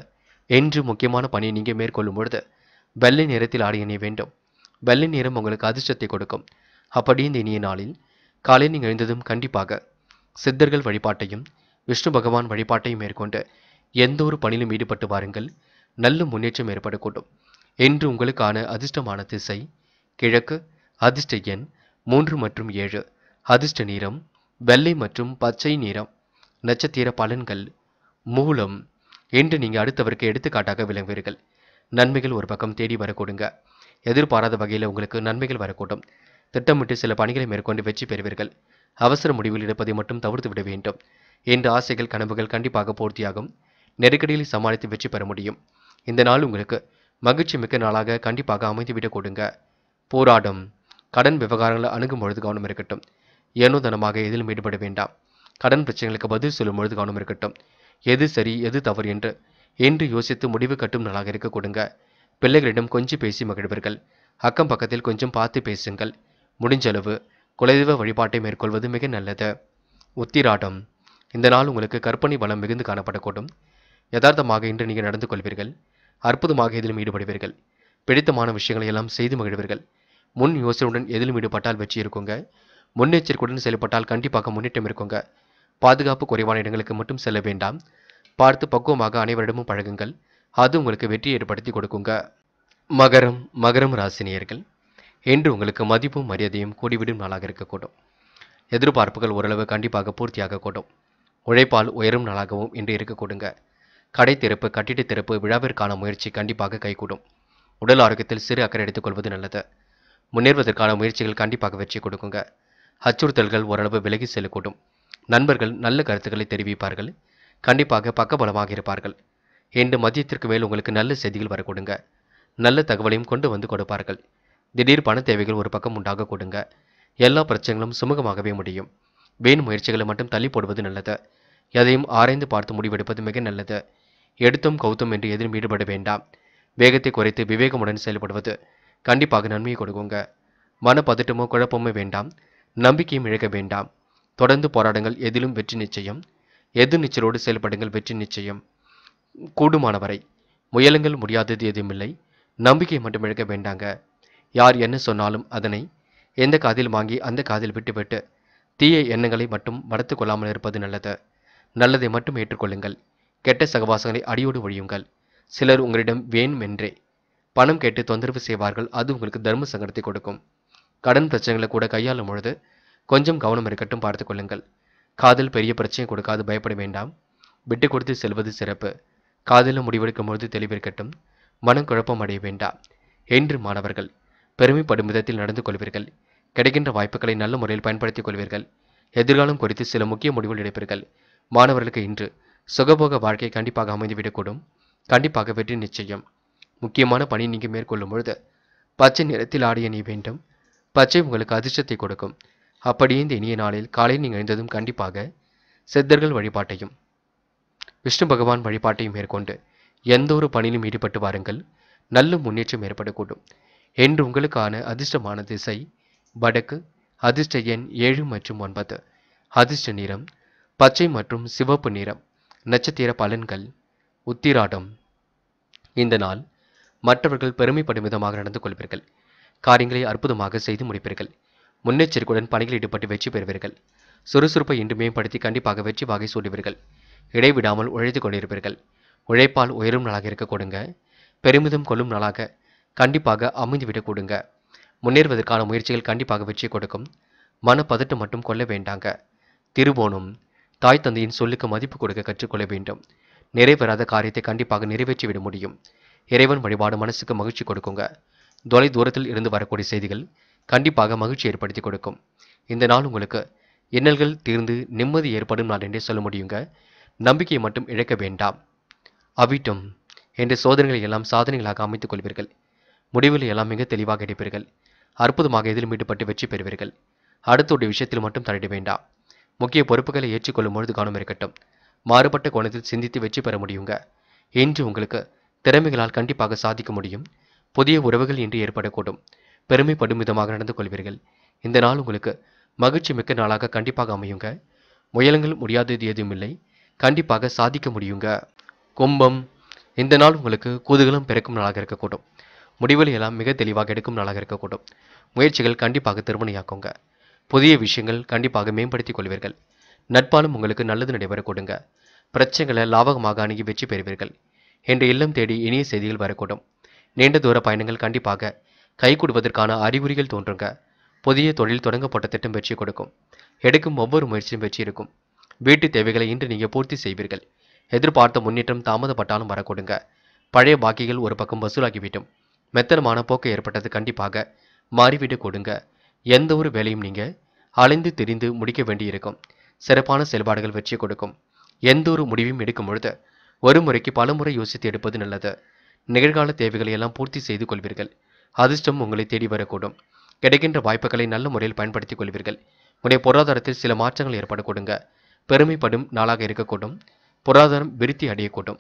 என்று முக்கியமான பணியை நீங்கள் மேற்கொள்ளும் பொழுது வெள்ளை நிறத்தில் ஆடி அணிய வேண்டும் வெள்ளை நிறம் உங்களுக்கு அதிர்ஷ்டத்தை கொடுக்கும் அப்படி இந்த இனிய நாளில் காலையில் நீங்கள் எழுந்ததும் கண்டிப்பாக சித்தர்கள் வழிபாட்டையும் விஷ்ணு பகவான் வழிபாட்டையும் மேற்கொண்டு எந்த ஒரு பணியிலும் ஈடுபட்டு வாருங்கள் நல்ல முன்னேற்றம் ஏற்படக்கூடும் என்று உங்களுக்கான அதிர்ஷ்டமான திசை கிழக்கு அதிர்ஷ்ட எண் மூன்று மற்றும் ஏழு அதிர்ஷ்ட நிறம் வெள்ளை மற்றும் பச்சை நிறம் நட்சத்திர பலன்கள் மூலம் என்று நீங்கள் அடுத்தவருக்கு எடுத்துக்காட்டாக விளங்குவீர்கள் நன்மைகள் ஒரு பக்கம் தேடி வரக்கூடுங்க எதிர்பாராத வகையில் உங்களுக்கு நன்மைகள் வரக்கூடும் திட்டமிட்டு சில பணிகளை மேற்கொண்டு வெற்றி பெறுவீர்கள் அவசர முடிவில் எடுப்பதை மட்டும் தவிர்த்து விட வேண்டும் என்று ஆசைகள் கனவுகள் கண்டிப்பாக பூர்த்தியாகும் நெருக்கடியில் சமாளித்து வெற்றி பெற முடியும் இந்த நாள் உங்களுக்கு மகிழ்ச்சி மிக்க நாளாக கண்டிப்பாக அமைந்துவிடக் கொடுங்க போராடும் கடன் விவகாரங்களை அணுகும் பொழுது கவனம் இருக்கட்டும் ஏனோதனமாக எதில் எதிலும் ஈடுபட வேண்டாம் கடன் பிரச்சனைகளுக்கு பதில் சொல்லும் பொழுது கவனம் இருக்கட்டும் எது சரி எது தவறு என்று என்று யோசித்து முடிவு கட்டும் நாளாக இருக்க கொடுங்க பிள்ளைகளிடம் கொஞ்சம் பேசி மகிழ்வர்கள் அக்கம் பக்கத்தில் கொஞ்சம் பார்த்து பேசுங்கள் முடிஞ்சளவு குலதெய்வ வழிபாட்டை மேற்கொள்வது மிக நல்லது உத்திராட்டம் இந்த நாள் உங்களுக்கு கற்பனை பலம் மிகுந்து காணப்படக்கூடும் யதார்த்தமாக இன்று நீங்கள் நடந்து கொள்வீர்கள் அற்புதமாக இதிலும் ஈடுபடுவீர்கள் பிடித்தமான விஷயங்களை எல்லாம் செய்து மகிழ்வீர்கள் முன் யோசனையுடன் எதிலும் ஈடுபட்டால் வெற்றி இருக்குங்க முன்னெச்சரிக்கையுடன் செயல்பட்டால் கண்டிப்பாக முன்னேற்றம் இருக்குங்க பாதுகாப்பு குறைவான இடங்களுக்கு மட்டும் செல்ல வேண்டாம் பார்த்து பக்குவமாக அனைவரிடமும் பழகுங்கள் அது உங்களுக்கு வெற்றி ஏற்படுத்தி கொடுக்குங்க மகரம் மகரம் ராசினியர்கள் என்று உங்களுக்கு மதிப்பும் மரியாதையும் கூடிவிடும் நாளாக இருக்கக்கூடும் எதிர்பார்ப்புகள் ஓரளவு கண்டிப்பாக பூர்த்தியாகக்கூடும் உழைப்பால் உயரும் நாளாகவும் இன்று இருக்கக்கூடுங்க கடை திறப்பு கட்டிட திறப்பு விழாவிற்கான முயற்சி கண்டிப்பாக கைகூடும் உடல் ஆரோக்கியத்தில் சிறு அக்கறை எடுத்துக்கொள்வது நல்லது முன்னேறுவதற்கான முயற்சிகள் கண்டிப்பாக வெற்றி கொடுக்குங்க அச்சுறுத்தல்கள் ஓரளவு விலகி செல்லக்கூடும் நண்பர்கள் நல்ல கருத்துக்களை தெரிவிப்பார்கள் கண்டிப்பாக பக்கபலமாக இருப்பார்கள் இன்று மதியத்திற்கு மேல் உங்களுக்கு நல்ல செய்திகள் வரக்கூடுங்க நல்ல தகவலையும் கொண்டு வந்து கொடுப்பார்கள் திடீர் பண தேவைகள் ஒரு பக்கம் உண்டாக கொடுங்க எல்லா பிரச்சனைகளும் சுமூகமாகவே முடியும் வீண் முயற்சிகளை மட்டும் தள்ளி போடுவது நல்லது எதையும் ஆராய்ந்து பார்த்து முடிவெடுப்பது மிக நல்லது எடுத்தும் கவுத்தும் என்று எதிரும் ஈடுபட வேண்டாம் வேகத்தை குறைத்து விவேகமுடன் செயல்படுவது கண்டிப்பாக நன்மையை கொடுக்குங்க மனப்பதட்டமோ குழப்பமோ வேண்டாம் நம்பிக்கையும் இழக்க வேண்டாம் தொடர்ந்து போராடுங்கள் எதிலும் வெற்றி நிச்சயம் எது நிச்சலோடு செயல்படுங்கள் வெற்றி நிச்சயம் கூடுமானவரை முயலுங்கள் முடியாதது எதுவுமில்லை நம்பிக்கை மட்டும் இழக்க வேண்டாங்க யார் என்ன சொன்னாலும் அதனை எந்த காதில் வாங்கி அந்த காதில் விட்டுவிட்டு தீய எண்ணங்களை மட்டும் வளர்த்து கொள்ளாமல் இருப்பது நல்லது நல்லதை மட்டும் ஏற்றுக்கொள்ளுங்கள் கெட்ட சகவாசங்களை அடியோடு ஒழியுங்கள் சிலர் உங்களிடம் என்றே பணம் கேட்டு தொந்தரவு செய்வார்கள் அது உங்களுக்கு தர்ம சங்கடத்தை கொடுக்கும் கடன் பிரச்சனைகளை கூட கையாளும் பொழுது கொஞ்சம் கவனம் இருக்கட்டும் பார்த்து கொள்ளுங்கள் காதல் பெரிய பிரச்சனை கொடுக்காது பயப்பட வேண்டாம் விட்டு கொடுத்து செல்வது சிறப்பு காதலில் முடிவெடுக்கும் பொழுது தெளிவிருக்கட்டும் மனம் குழப்பம் அடைய வேண்டாம் என்று மாணவர்கள் பெருமைப்படும் விதத்தில் நடந்து கொள்வீர்கள் கிடைக்கின்ற வாய்ப்புகளை நல்ல முறையில் பயன்படுத்திக் கொள்வீர்கள் எதிர்காலம் குறித்து சில முக்கிய முடிவுகள் எடுப்பீர்கள் மாணவர்களுக்கு இன்று சுகபோக வாழ்க்கை கண்டிப்பாக அமைந்துவிடக்கூடும் கண்டிப்பாக வெற்றி நிச்சயம் முக்கியமான பணி நீங்கள் மேற்கொள்ளும் பொழுது பச்சை நிறத்தில் ஆடிய நீ வேண்டும் பச்சை உங்களுக்கு அதிர்ஷ்டத்தை கொடுக்கும் அப்படியே இந்த இனிய நாளில் காலையில் நீங்கள் எழுந்ததும் கண்டிப்பாக சித்தர்கள் வழிபாட்டையும் விஷ்ணு பகவான் வழிபாட்டையும் மேற்கொண்டு எந்த ஒரு பணியிலும் ஈடுபட்டு வாருங்கள் நல்ல முன்னேற்றம் ஏற்படக்கூடும் என்று உங்களுக்கான அதிர்ஷ்டமான திசை வடக்கு அதிர்ஷ்ட எண் ஏழு மற்றும் ஒன்பது அதிர்ஷ்ட நிறம் பச்சை மற்றும் சிவப்பு நிறம் நட்சத்திர பலன்கள் உத்திராடம் இந்த நாள் மற்றவர்கள் பெருமைப்படும் விதமாக நடந்து கொள்வீர்கள் காரியங்களை அற்புதமாக செய்து முடிப்பீர்கள் முன்னெச்சரிக்கையுடன் பணிகளில் ஈடுபட்டு வெற்றி பெறுவீர்கள் சுறுசுறுப்பை இன்று மேம்படுத்தி கண்டிப்பாக வெற்றி வாகை சூடுவீர்கள் இடைவிடாமல் உழைத்து கொண்டிருப்பீர்கள் உழைப்பால் உயரும் நாளாக இருக்க கொடுங்க பெருமிதம் கொள்ளும் நாளாக கண்டிப்பாக அமைந்துவிடக் கொடுங்க முன்னேறுவதற்கான முயற்சிகள் கண்டிப்பாக வெற்றி கொடுக்கும் மனப்பதட்டம் மட்டும் கொள்ள வேண்டாங்க திருபோனும் தாய் தந்தையின் சொல்லுக்கு மதிப்பு கொடுக்க கற்றுக்கொள்ள வேண்டும் நிறைவேறாத காரியத்தை கண்டிப்பாக நிறைவேற்றிவிட முடியும் இறைவன் வழிபாடு மனசுக்கு மகிழ்ச்சி கொடுக்குங்க தொலை தூரத்தில் இருந்து வரக்கூடிய செய்திகள் கண்டிப்பாக மகிழ்ச்சி ஏற்படுத்தி கொடுக்கும் இந்த நாள் உங்களுக்கு இன்னல்கள் தீர்ந்து நிம்மதி ஏற்படும் நாள் என்றே சொல்ல முடியுங்க நம்பிக்கையை மட்டும் இழக்க வேண்டாம் அவிட்டும் என்ற சோதனைகளை எல்லாம் சாதனைகளாக அமைத்துக் கொள்வீர்கள் முடிவில் எல்லாம் மிக தெளிவாக எடுப்பீர்கள் அற்புதமாக எதில் ஈடுபட்டு வெற்றி பெறுவீர்கள் அடுத்தோடைய விஷயத்தில் மட்டும் தலையிட வேண்டாம் முக்கிய பொறுப்புகளை ஏற்றுக்கொள்ளும் பொழுது கவனம் இருக்கட்டும் மாறுபட்ட கோணத்தில் சிந்தித்து வெற்றி பெற முடியுங்க இன்று உங்களுக்கு திறமைகளால் கண்டிப்பாக சாதிக்க முடியும் புதிய உறவுகள் இன்று ஏற்படக்கூடும் பெருமைப்படும் விதமாக நடந்து கொள்வீர்கள் இந்த நாள் உங்களுக்கு மகிழ்ச்சி மிக்க நாளாக கண்டிப்பாக அமையுங்க முயலங்கள் முடியாதது எதுவும் இல்லை கண்டிப்பாக சாதிக்க முடியுங்க கும்பம் இந்த நாள் உங்களுக்கு கூதுகளும் பிறக்கும் நாளாக இருக்கக்கூடும் முடிவுகள் எல்லாம் மிக தெளிவாக எடுக்கும் நாளாக இருக்கக்கூடும் முயற்சிகள் கண்டிப்பாக திருமணியாக்குங்க புதிய விஷயங்கள் கண்டிப்பாக மேம்படுத்திக் கொள்வீர்கள் நட்பாலும் உங்களுக்கு நல்லது நடைபெற கொடுங்க பிரச்சனைகளை லாபகமாக அணுகி வெற்றி பெறுவீர்கள் என்று இல்லம் தேடி இனிய செய்திகள் வரக்கூடும் நீண்ட தூர பயணங்கள் கண்டிப்பாக கைகூடுவதற்கான அறிகுறிகள் தோன்றுங்க புதிய தொழில் தொடங்கப்பட்ட திட்டம் வெற்றி கொடுக்கும் எடுக்கும் ஒவ்வொரு முயற்சியும் வெற்றி இருக்கும் வீட்டு தேவைகளை இன்று நீங்கள் பூர்த்தி செய்வீர்கள் எதிர்பார்த்த முன்னேற்றம் தாமதப்பட்டாலும் வரக்கூடுங்க பழைய பாக்கிகள் ஒரு பக்கம் வசூலாகிவிட்டும் மெத்தனமான போக்கு ஏற்பட்டது கண்டிப்பாக மாறிவிட்டு கொடுங்க எந்த ஒரு வேலையும் நீங்கள் அலைந்து திரிந்து முடிக்க வேண்டியிருக்கும் சிறப்பான செயல்பாடுகள் வெற்றி கொடுக்கும் எந்த ஒரு முடிவையும் எடுக்கும் பொழுது ஒரு முறைக்கு பல முறை யோசித்து எடுப்பது நல்லது நிகழ்கால தேவைகளை எல்லாம் பூர்த்தி செய்து கொள்வீர்கள் அதிர்ஷ்டம் உங்களை தேடி வரக்கூடும் கிடைக்கின்ற வாய்ப்புகளை நல்ல முறையில் பயன்படுத்திக் கொள்வீர்கள் உங்களுடைய பொருளாதாரத்தில் சில மாற்றங்கள் ஏற்படக்கூடுங்க பெருமைப்படும் நாளாக இருக்கக்கூடும் பொருளாதாரம் விருத்தி அடையக்கூடும்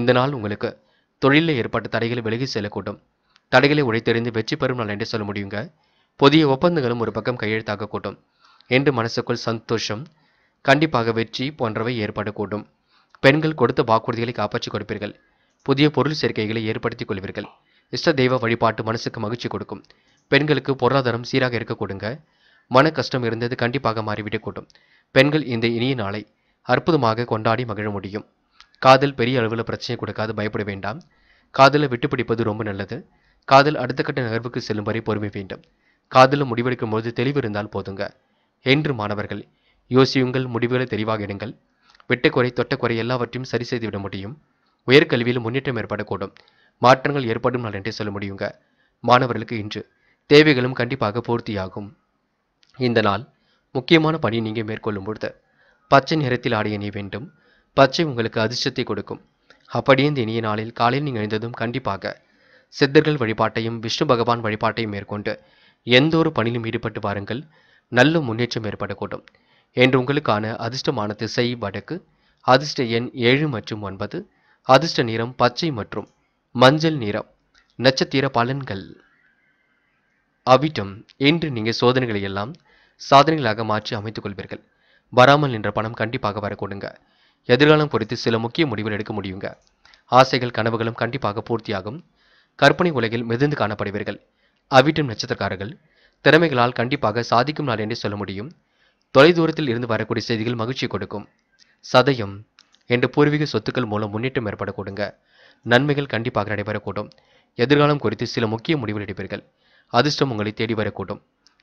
இந்த நாள் உங்களுக்கு தொழிலில் ஏற்பட்ட தடைகளை விலகி செல்லக்கூடும் தடைகளை உழைத்தெறிந்து வெற்றி பெறும் நாள் என்று சொல்ல முடியுங்க புதிய ஒப்பந்தங்களும் ஒரு பக்கம் கையெழுத்தாகக்கூடும் என்று மனசுக்குள் சந்தோஷம் கண்டிப்பாக வெற்றி போன்றவை ஏற்படக்கூடும் பெண்கள் கொடுத்த வாக்குறுதிகளை காப்பாற்றிக் கொடுப்பீர்கள் புதிய பொருள் சேர்க்கைகளை ஏற்படுத்திக் கொள்வீர்கள் இஷ்ட தெய்வ வழிபாட்டு மனசுக்கு மகிழ்ச்சி கொடுக்கும் பெண்களுக்கு பொருளாதாரம் சீராக இருக்க கொடுங்க மன கஷ்டம் இருந்தது கண்டிப்பாக மாறிவிடக்கூடும் பெண்கள் இந்த இனிய நாளை அற்புதமாக கொண்டாடி மகிழ முடியும் காதல் பெரிய அளவில் பிரச்சனை கொடுக்காது பயப்பட வேண்டாம் காதலை விட்டுப்பிடிப்பது ரொம்ப நல்லது காதல் அடுத்த கட்ட நகர்வுக்கு செல்லும் வரை பொறுமை வேண்டும் காதலில் முடிவெடுக்கும் போது தெளிவு இருந்தால் போதுங்க என்று மாணவர்கள் யோசியுங்கள் முடிவுகளை தெளிவாக எடுங்கள் வெட்டக்குறை தொட்டக்குறை எல்லாவற்றையும் சரி செய்துவிட முடியும் உயர்கல்வியில் முன்னேற்றம் ஏற்படக்கூடும் மாற்றங்கள் ஏற்படும் நாள் என்றே சொல்ல முடியுங்க மாணவர்களுக்கு இன்று தேவைகளும் கண்டிப்பாக பூர்த்தியாகும் இந்த நாள் முக்கியமான பணி நீங்கள் மேற்கொள்ளும் பொழுது பச்சை நிறத்தில் ஆடை அணிய வேண்டும் பச்சை உங்களுக்கு அதிர்ஷ்டத்தை கொடுக்கும் அப்படியே இந்த இனிய நாளில் காலையில் நீங்கள் எழுந்ததும் கண்டிப்பாக சித்தர்கள் வழிபாட்டையும் விஷ்ணு பகவான் வழிபாட்டையும் மேற்கொண்டு எந்த ஒரு பணியிலும் ஈடுபட்டு பாருங்கள் நல்ல முன்னேற்றம் ஏற்படக்கூடும் என்று உங்களுக்கான அதிர்ஷ்டமான திசை வடக்கு அதிர்ஷ்ட எண் ஏழு மற்றும் ஒன்பது அதிர்ஷ்ட நிறம் பச்சை மற்றும் மஞ்சள் நிறம் நட்சத்திர பலன்கள் அவிட்டம் இன்று நீங்கள் சோதனைகளை எல்லாம் சாதனைகளாக மாற்றி அமைத்துக் கொள்வீர்கள் வராமல் நின்ற பணம் கண்டிப்பாக வரக்கூடுங்க எதிர்காலம் குறித்து சில முக்கிய முடிவுகள் எடுக்க முடியுங்க ஆசைகள் கனவுகளும் கண்டிப்பாக பூர்த்தியாகும் கற்பனை உலகில் மிதந்து காணப்படுவீர்கள் அவிட்டும் நட்சத்திரக்காரர்கள் திறமைகளால் கண்டிப்பாக சாதிக்கும் நாள் என்று சொல்ல முடியும் தொலைதூரத்தில் இருந்து வரக்கூடிய செய்திகள் மகிழ்ச்சி கொடுக்கும் சதயம் என்ற பூர்வீக சொத்துக்கள் மூலம் முன்னேற்றம் ஏற்படக்கூடுங்க நன்மைகள் கண்டிப்பாக நடைபெறக்கூடும் எதிர்காலம் குறித்து சில முக்கிய முடிவுகள் எடுப்பீர்கள் அதிர்ஷ்டம் உங்களை தேடி வரக்கூடும்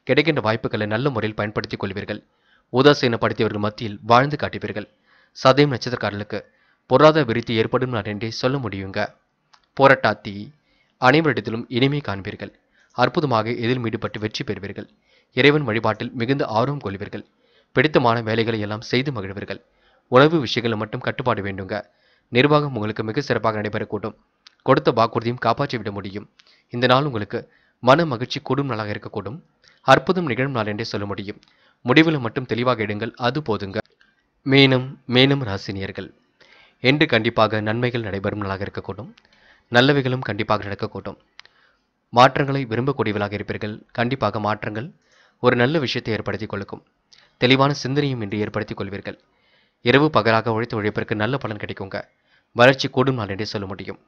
கிடைக்கின்ற வாய்ப்புகளை நல்ல முறையில் பயன்படுத்திக் கொள்வீர்கள் உதாசீனப்படுத்தியவர்கள் மத்தியில் வாழ்ந்து காட்டுவீர்கள் சதயம் நட்சத்திரக்காரர்களுக்கு பொருளாதார விருத்தி ஏற்படும் நான் என்றே சொல்ல முடியுங்க போராட்டாத்தி அனைவரிடத்திலும் இனிமை காண்பீர்கள் அற்புதமாக எதில் ஈடுபட்டு வெற்றி பெறுவீர்கள் இறைவன் வழிபாட்டில் மிகுந்த ஆர்வம் கொள்வீர்கள் பிடித்தமான வேலைகளை எல்லாம் செய்து மகிழ்வீர்கள் உணவு விஷயங்களை மட்டும் கட்டுப்பாடு வேண்டுங்க நிர்வாகம் உங்களுக்கு மிக சிறப்பாக நடைபெறக்கூடும் கொடுத்த வாக்குறுதியும் காப்பாற்றி விட முடியும் இந்த நாள் உங்களுக்கு மன மகிழ்ச்சி கூடும் நாளாக இருக்கக்கூடும் அற்புதம் நிகழும் நாள் என்றே சொல்ல முடியும் முடிவில் மட்டும் தெளிவாக எடுங்கள் அது போதுங்க மேனும் மேனும் ராசினியர்கள் என்று கண்டிப்பாக நன்மைகள் நடைபெறும் நாளாக இருக்கக்கூடும் நல்லவைகளும் கண்டிப்பாக நடக்கக்கூடும் மாற்றங்களை விரும்பக்கூடியவர்களாக இருப்பீர்கள் கண்டிப்பாக மாற்றங்கள் ஒரு நல்ல விஷயத்தை ஏற்படுத்தி கொள்ளுக்கும் தெளிவான சிந்தனையும் இன்று ஏற்படுத்திக் கொள்வீர்கள் இரவு பகலாக உழைத்து உழைப்பிற்கு நல்ல பலன் கிடைக்குங்க வளர்ச்சி கூடும் நாள் என்றே சொல்ல முடியும்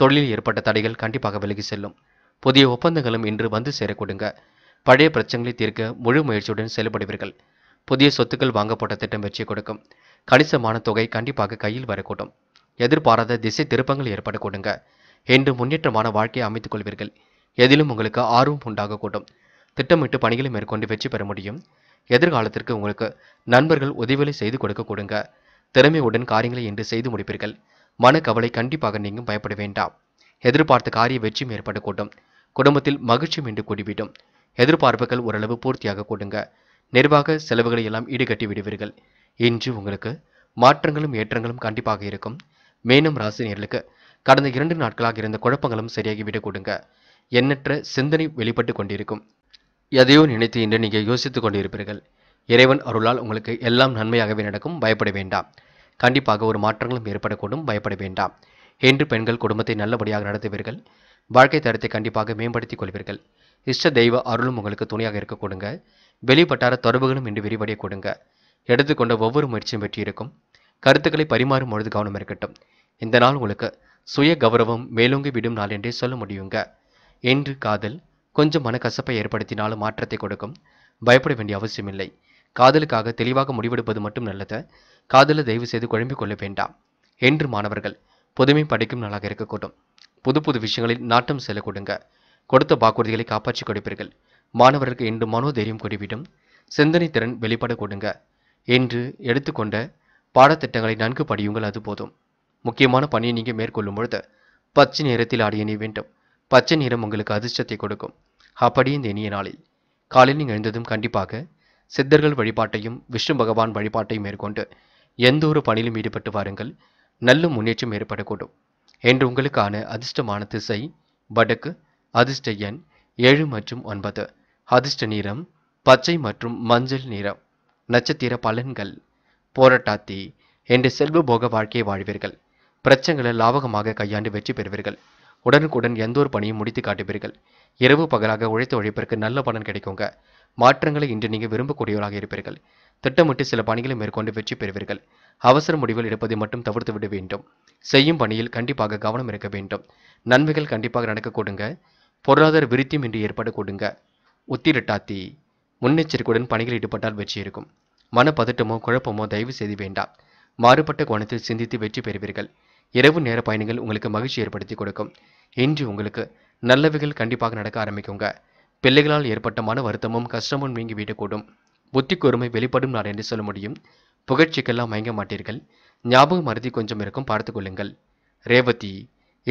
தொழிலில் ஏற்பட்ட தடைகள் கண்டிப்பாக விலகி செல்லும் புதிய ஒப்பந்தங்களும் இன்று வந்து சேரக்கூடுங்க பழைய பிரச்சனைகளை தீர்க்க முழு முயற்சியுடன் செயல்படுவீர்கள் புதிய சொத்துக்கள் வாங்கப்பட்ட திட்டம் வெற்றி கொடுக்கும் கணிசமான தொகை கண்டிப்பாக கையில் வரக்கூடும் எதிர்பாராத திசை திருப்பங்கள் ஏற்படக்கூடுங்க என்று முன்னேற்றமான வாழ்க்கையை அமைத்துக் கொள்வீர்கள் எதிலும் உங்களுக்கு ஆர்வம் உண்டாகக்கூடும் திட்டமிட்டு பணிகளை மேற்கொண்டு வெற்றி பெற முடியும் எதிர்காலத்திற்கு உங்களுக்கு நண்பர்கள் உதவிகளை செய்து கொடுக்க கொடுங்க திறமையுடன் காரியங்களை என்று செய்து முடிப்பீர்கள் மனக்கவலை கண்டிப்பாக நீங்கள் பயப்பட வேண்டாம் எதிர்பார்த்த காரிய வெற்றியும் ஏற்படக்கூடும் குடும்பத்தில் மகிழ்ச்சியும் என்று கூடிவிடும் எதிர்பார்ப்புகள் ஓரளவு பூர்த்தியாக கொடுங்க நிர்வாக செலவுகளை எல்லாம் ஈடுகட்டி விடுவீர்கள் இன்று உங்களுக்கு மாற்றங்களும் ஏற்றங்களும் கண்டிப்பாக இருக்கும் மேலும் ராசினியர்களுக்கு கடந்த இரண்டு நாட்களாக இருந்த குழப்பங்களும் சரியாகி விடக்கூடுங்க எண்ணற்ற சிந்தனை வெளிப்பட்டு கொண்டிருக்கும் எதையோ நினைத்து இன்று நீங்கள் யோசித்துக் கொண்டிருப்பீர்கள் இறைவன் அருளால் உங்களுக்கு எல்லாம் நன்மையாகவே நடக்கும் பயப்பட வேண்டாம் கண்டிப்பாக ஒரு மாற்றங்களும் ஏற்படக்கூடும் பயப்பட வேண்டாம் என்று பெண்கள் குடும்பத்தை நல்லபடியாக நடத்துவீர்கள் வாழ்க்கை தரத்தை கண்டிப்பாக மேம்படுத்திக் கொள்வீர்கள் இஷ்ட தெய்வ அருளும் உங்களுக்கு துணையாக இருக்க கொடுங்க வெளிப்பட்டார தொடர்புகளும் இன்று விரிவடைய கொடுங்க எடுத்துக்கொண்ட ஒவ்வொரு முயற்சியும் வெற்றியிருக்கும் கருத்துக்களை பரிமாறும் பொழுது கவனம் இருக்கட்டும் இந்த நாள் உங்களுக்கு சுய கௌரவம் மேலோங்கி விடும் நாள் என்றே சொல்ல முடியுங்க என்று காதல் கொஞ்சம் மனக்கசப்பை ஏற்படுத்தினாலும் மாற்றத்தை கொடுக்கும் பயப்பட வேண்டிய அவசியமில்லை காதலுக்காக தெளிவாக முடிவெடுப்பது மட்டும் நல்லது காதலை தயவு செய்து குழம்பிக் கொள்ள வேண்டாம் என்று மாணவர்கள் புதுமை படிக்கும் நாளாக இருக்கக்கூடும் புது புது விஷயங்களில் நாட்டம் செல்ல கொடுங்க கொடுத்த வாக்குறுதிகளை காப்பாற்றிக் கொடுப்பீர்கள் மாணவர்களுக்கு இன்று மனோதைரியம் கூடிவிடும் சிந்தனை திறன் வெளிப்பட கொடுங்க என்று எடுத்துக்கொண்ட பாடத்திட்டங்களை நன்கு படியுங்கள் அது போதும் முக்கியமான பணியை நீங்கள் மேற்கொள்ளும் பொழுது பச்சை நேரத்தில் ஆடிய வேண்டும் பச்சை நிறம் உங்களுக்கு அதிர்ஷ்டத்தை கொடுக்கும் அப்படி இந்த இனிய நாளில் காலையில் நீங்கள் எழுந்ததும் கண்டிப்பாக சித்தர்கள் வழிபாட்டையும் விஷ்ணு பகவான் வழிபாட்டையும் மேற்கொண்டு எந்த ஒரு பணியிலும் ஈடுபட்டு வாருங்கள் நல்ல முன்னேற்றம் ஏற்படக்கூடும் என்று உங்களுக்கான அதிர்ஷ்டமான திசை வடக்கு அதிர்ஷ்ட எண் ஏழு மற்றும் ஒன்பது அதிர்ஷ்ட நிறம் பச்சை மற்றும் மஞ்சள் நிறம் நட்சத்திர பலன்கள் போராட்டாத்தி என்று செல்வ போக வாழ்க்கையை வாழ்வீர்கள் பிரச்சனைகளை லாபகமாக கையாண்டு வெற்றி பெறுவீர்கள் உடனுக்குடன் எந்த ஒரு பணியும் முடித்து காட்டுவீர்கள் இரவு பகலாக உழைத்த உழைப்பிற்கு நல்ல பலன் கிடைக்குங்க மாற்றங்களை இன்று நீங்கள் விரும்பக்கூடியவராக இருப்பீர்கள் திட்டமிட்டு சில பணிகளை மேற்கொண்டு வெற்றி பெறுவீர்கள் அவசர முடிவில் எடுப்பதை மட்டும் தவிர்த்து விட வேண்டும் செய்யும் பணியில் கண்டிப்பாக கவனம் இருக்க வேண்டும் நன்மைகள் கண்டிப்பாக நடக்கக்கூடுங்க பொருளாதார விருத்தியும் இன்று கொடுங்க உத்திரட்டாத்தி முன்னெச்சரிக்கையுடன் பணிகள் ஈடுபட்டால் வெற்றி இருக்கும் மனப்பதட்டமோ குழப்பமோ தயவு செய்து வேண்டாம் மாறுபட்ட கோணத்தில் சிந்தித்து வெற்றி பெறுவீர்கள் இரவு நேர பயணங்கள் உங்களுக்கு மகிழ்ச்சி ஏற்படுத்தி கொடுக்கும் இன்று உங்களுக்கு நல்லவைகள் கண்டிப்பாக நடக்க ஆரம்பிக்குங்க பிள்ளைகளால் ஏற்பட்ட மன வருத்தமும் கஷ்டமும் நீங்கி வீடக்கூடும் புத்தி கூர்மை வெளிப்படும் நாள் என்று சொல்ல முடியும் புகழ்ச்சிக்கெல்லாம் மயங்க மாட்டீர்கள் ஞாபகம் மருதி கொஞ்சம் இருக்கும் பார்த்து கொள்ளுங்கள் ரேவதி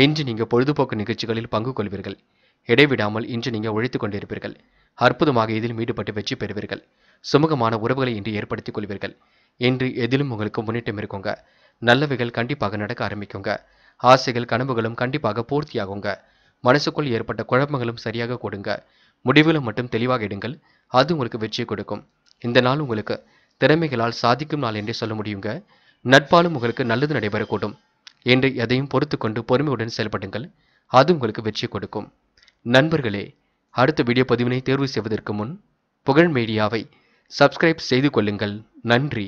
இன்று நீங்கள் பொழுதுபோக்கு நிகழ்ச்சிகளில் பங்கு கொள்வீர்கள் இடைவிடாமல் இன்று நீங்கள் உழைத்து கொண்டிருப்பீர்கள் அற்புதமாக இதில் ஈடுபட்டு வெற்றி பெறுவீர்கள் சுமூகமான உறவுகளை இன்று ஏற்படுத்திக் கொள்வீர்கள் என்று எதிலும் உங்களுக்கு முன்னேற்றம் இருக்குங்க நல்லவைகள் கண்டிப்பாக நடக்க ஆரம்பிக்குங்க ஆசைகள் கனவுகளும் கண்டிப்பாக பூர்த்தியாகுங்க மனசுக்குள் ஏற்பட்ட குழப்பங்களும் சரியாக கொடுங்க முடிவுகளும் மட்டும் தெளிவாக இடுங்கள் அது உங்களுக்கு வெற்றி கொடுக்கும் இந்த நாள் உங்களுக்கு திறமைகளால் சாதிக்கும் நாள் என்றே சொல்ல முடியுங்க நட்பாலும் உங்களுக்கு நல்லது நடைபெறக்கூடும் என்று எதையும் பொறுத்து கொண்டு பொறுமையுடன் செயல்படுங்கள் அது உங்களுக்கு வெற்றி கொடுக்கும் நண்பர்களே அடுத்த வீடியோ பதிவினை தேர்வு செய்வதற்கு முன் புகழ் மீடியாவை சப்ஸ்கிரைப் செய்து கொள்ளுங்கள் நன்றி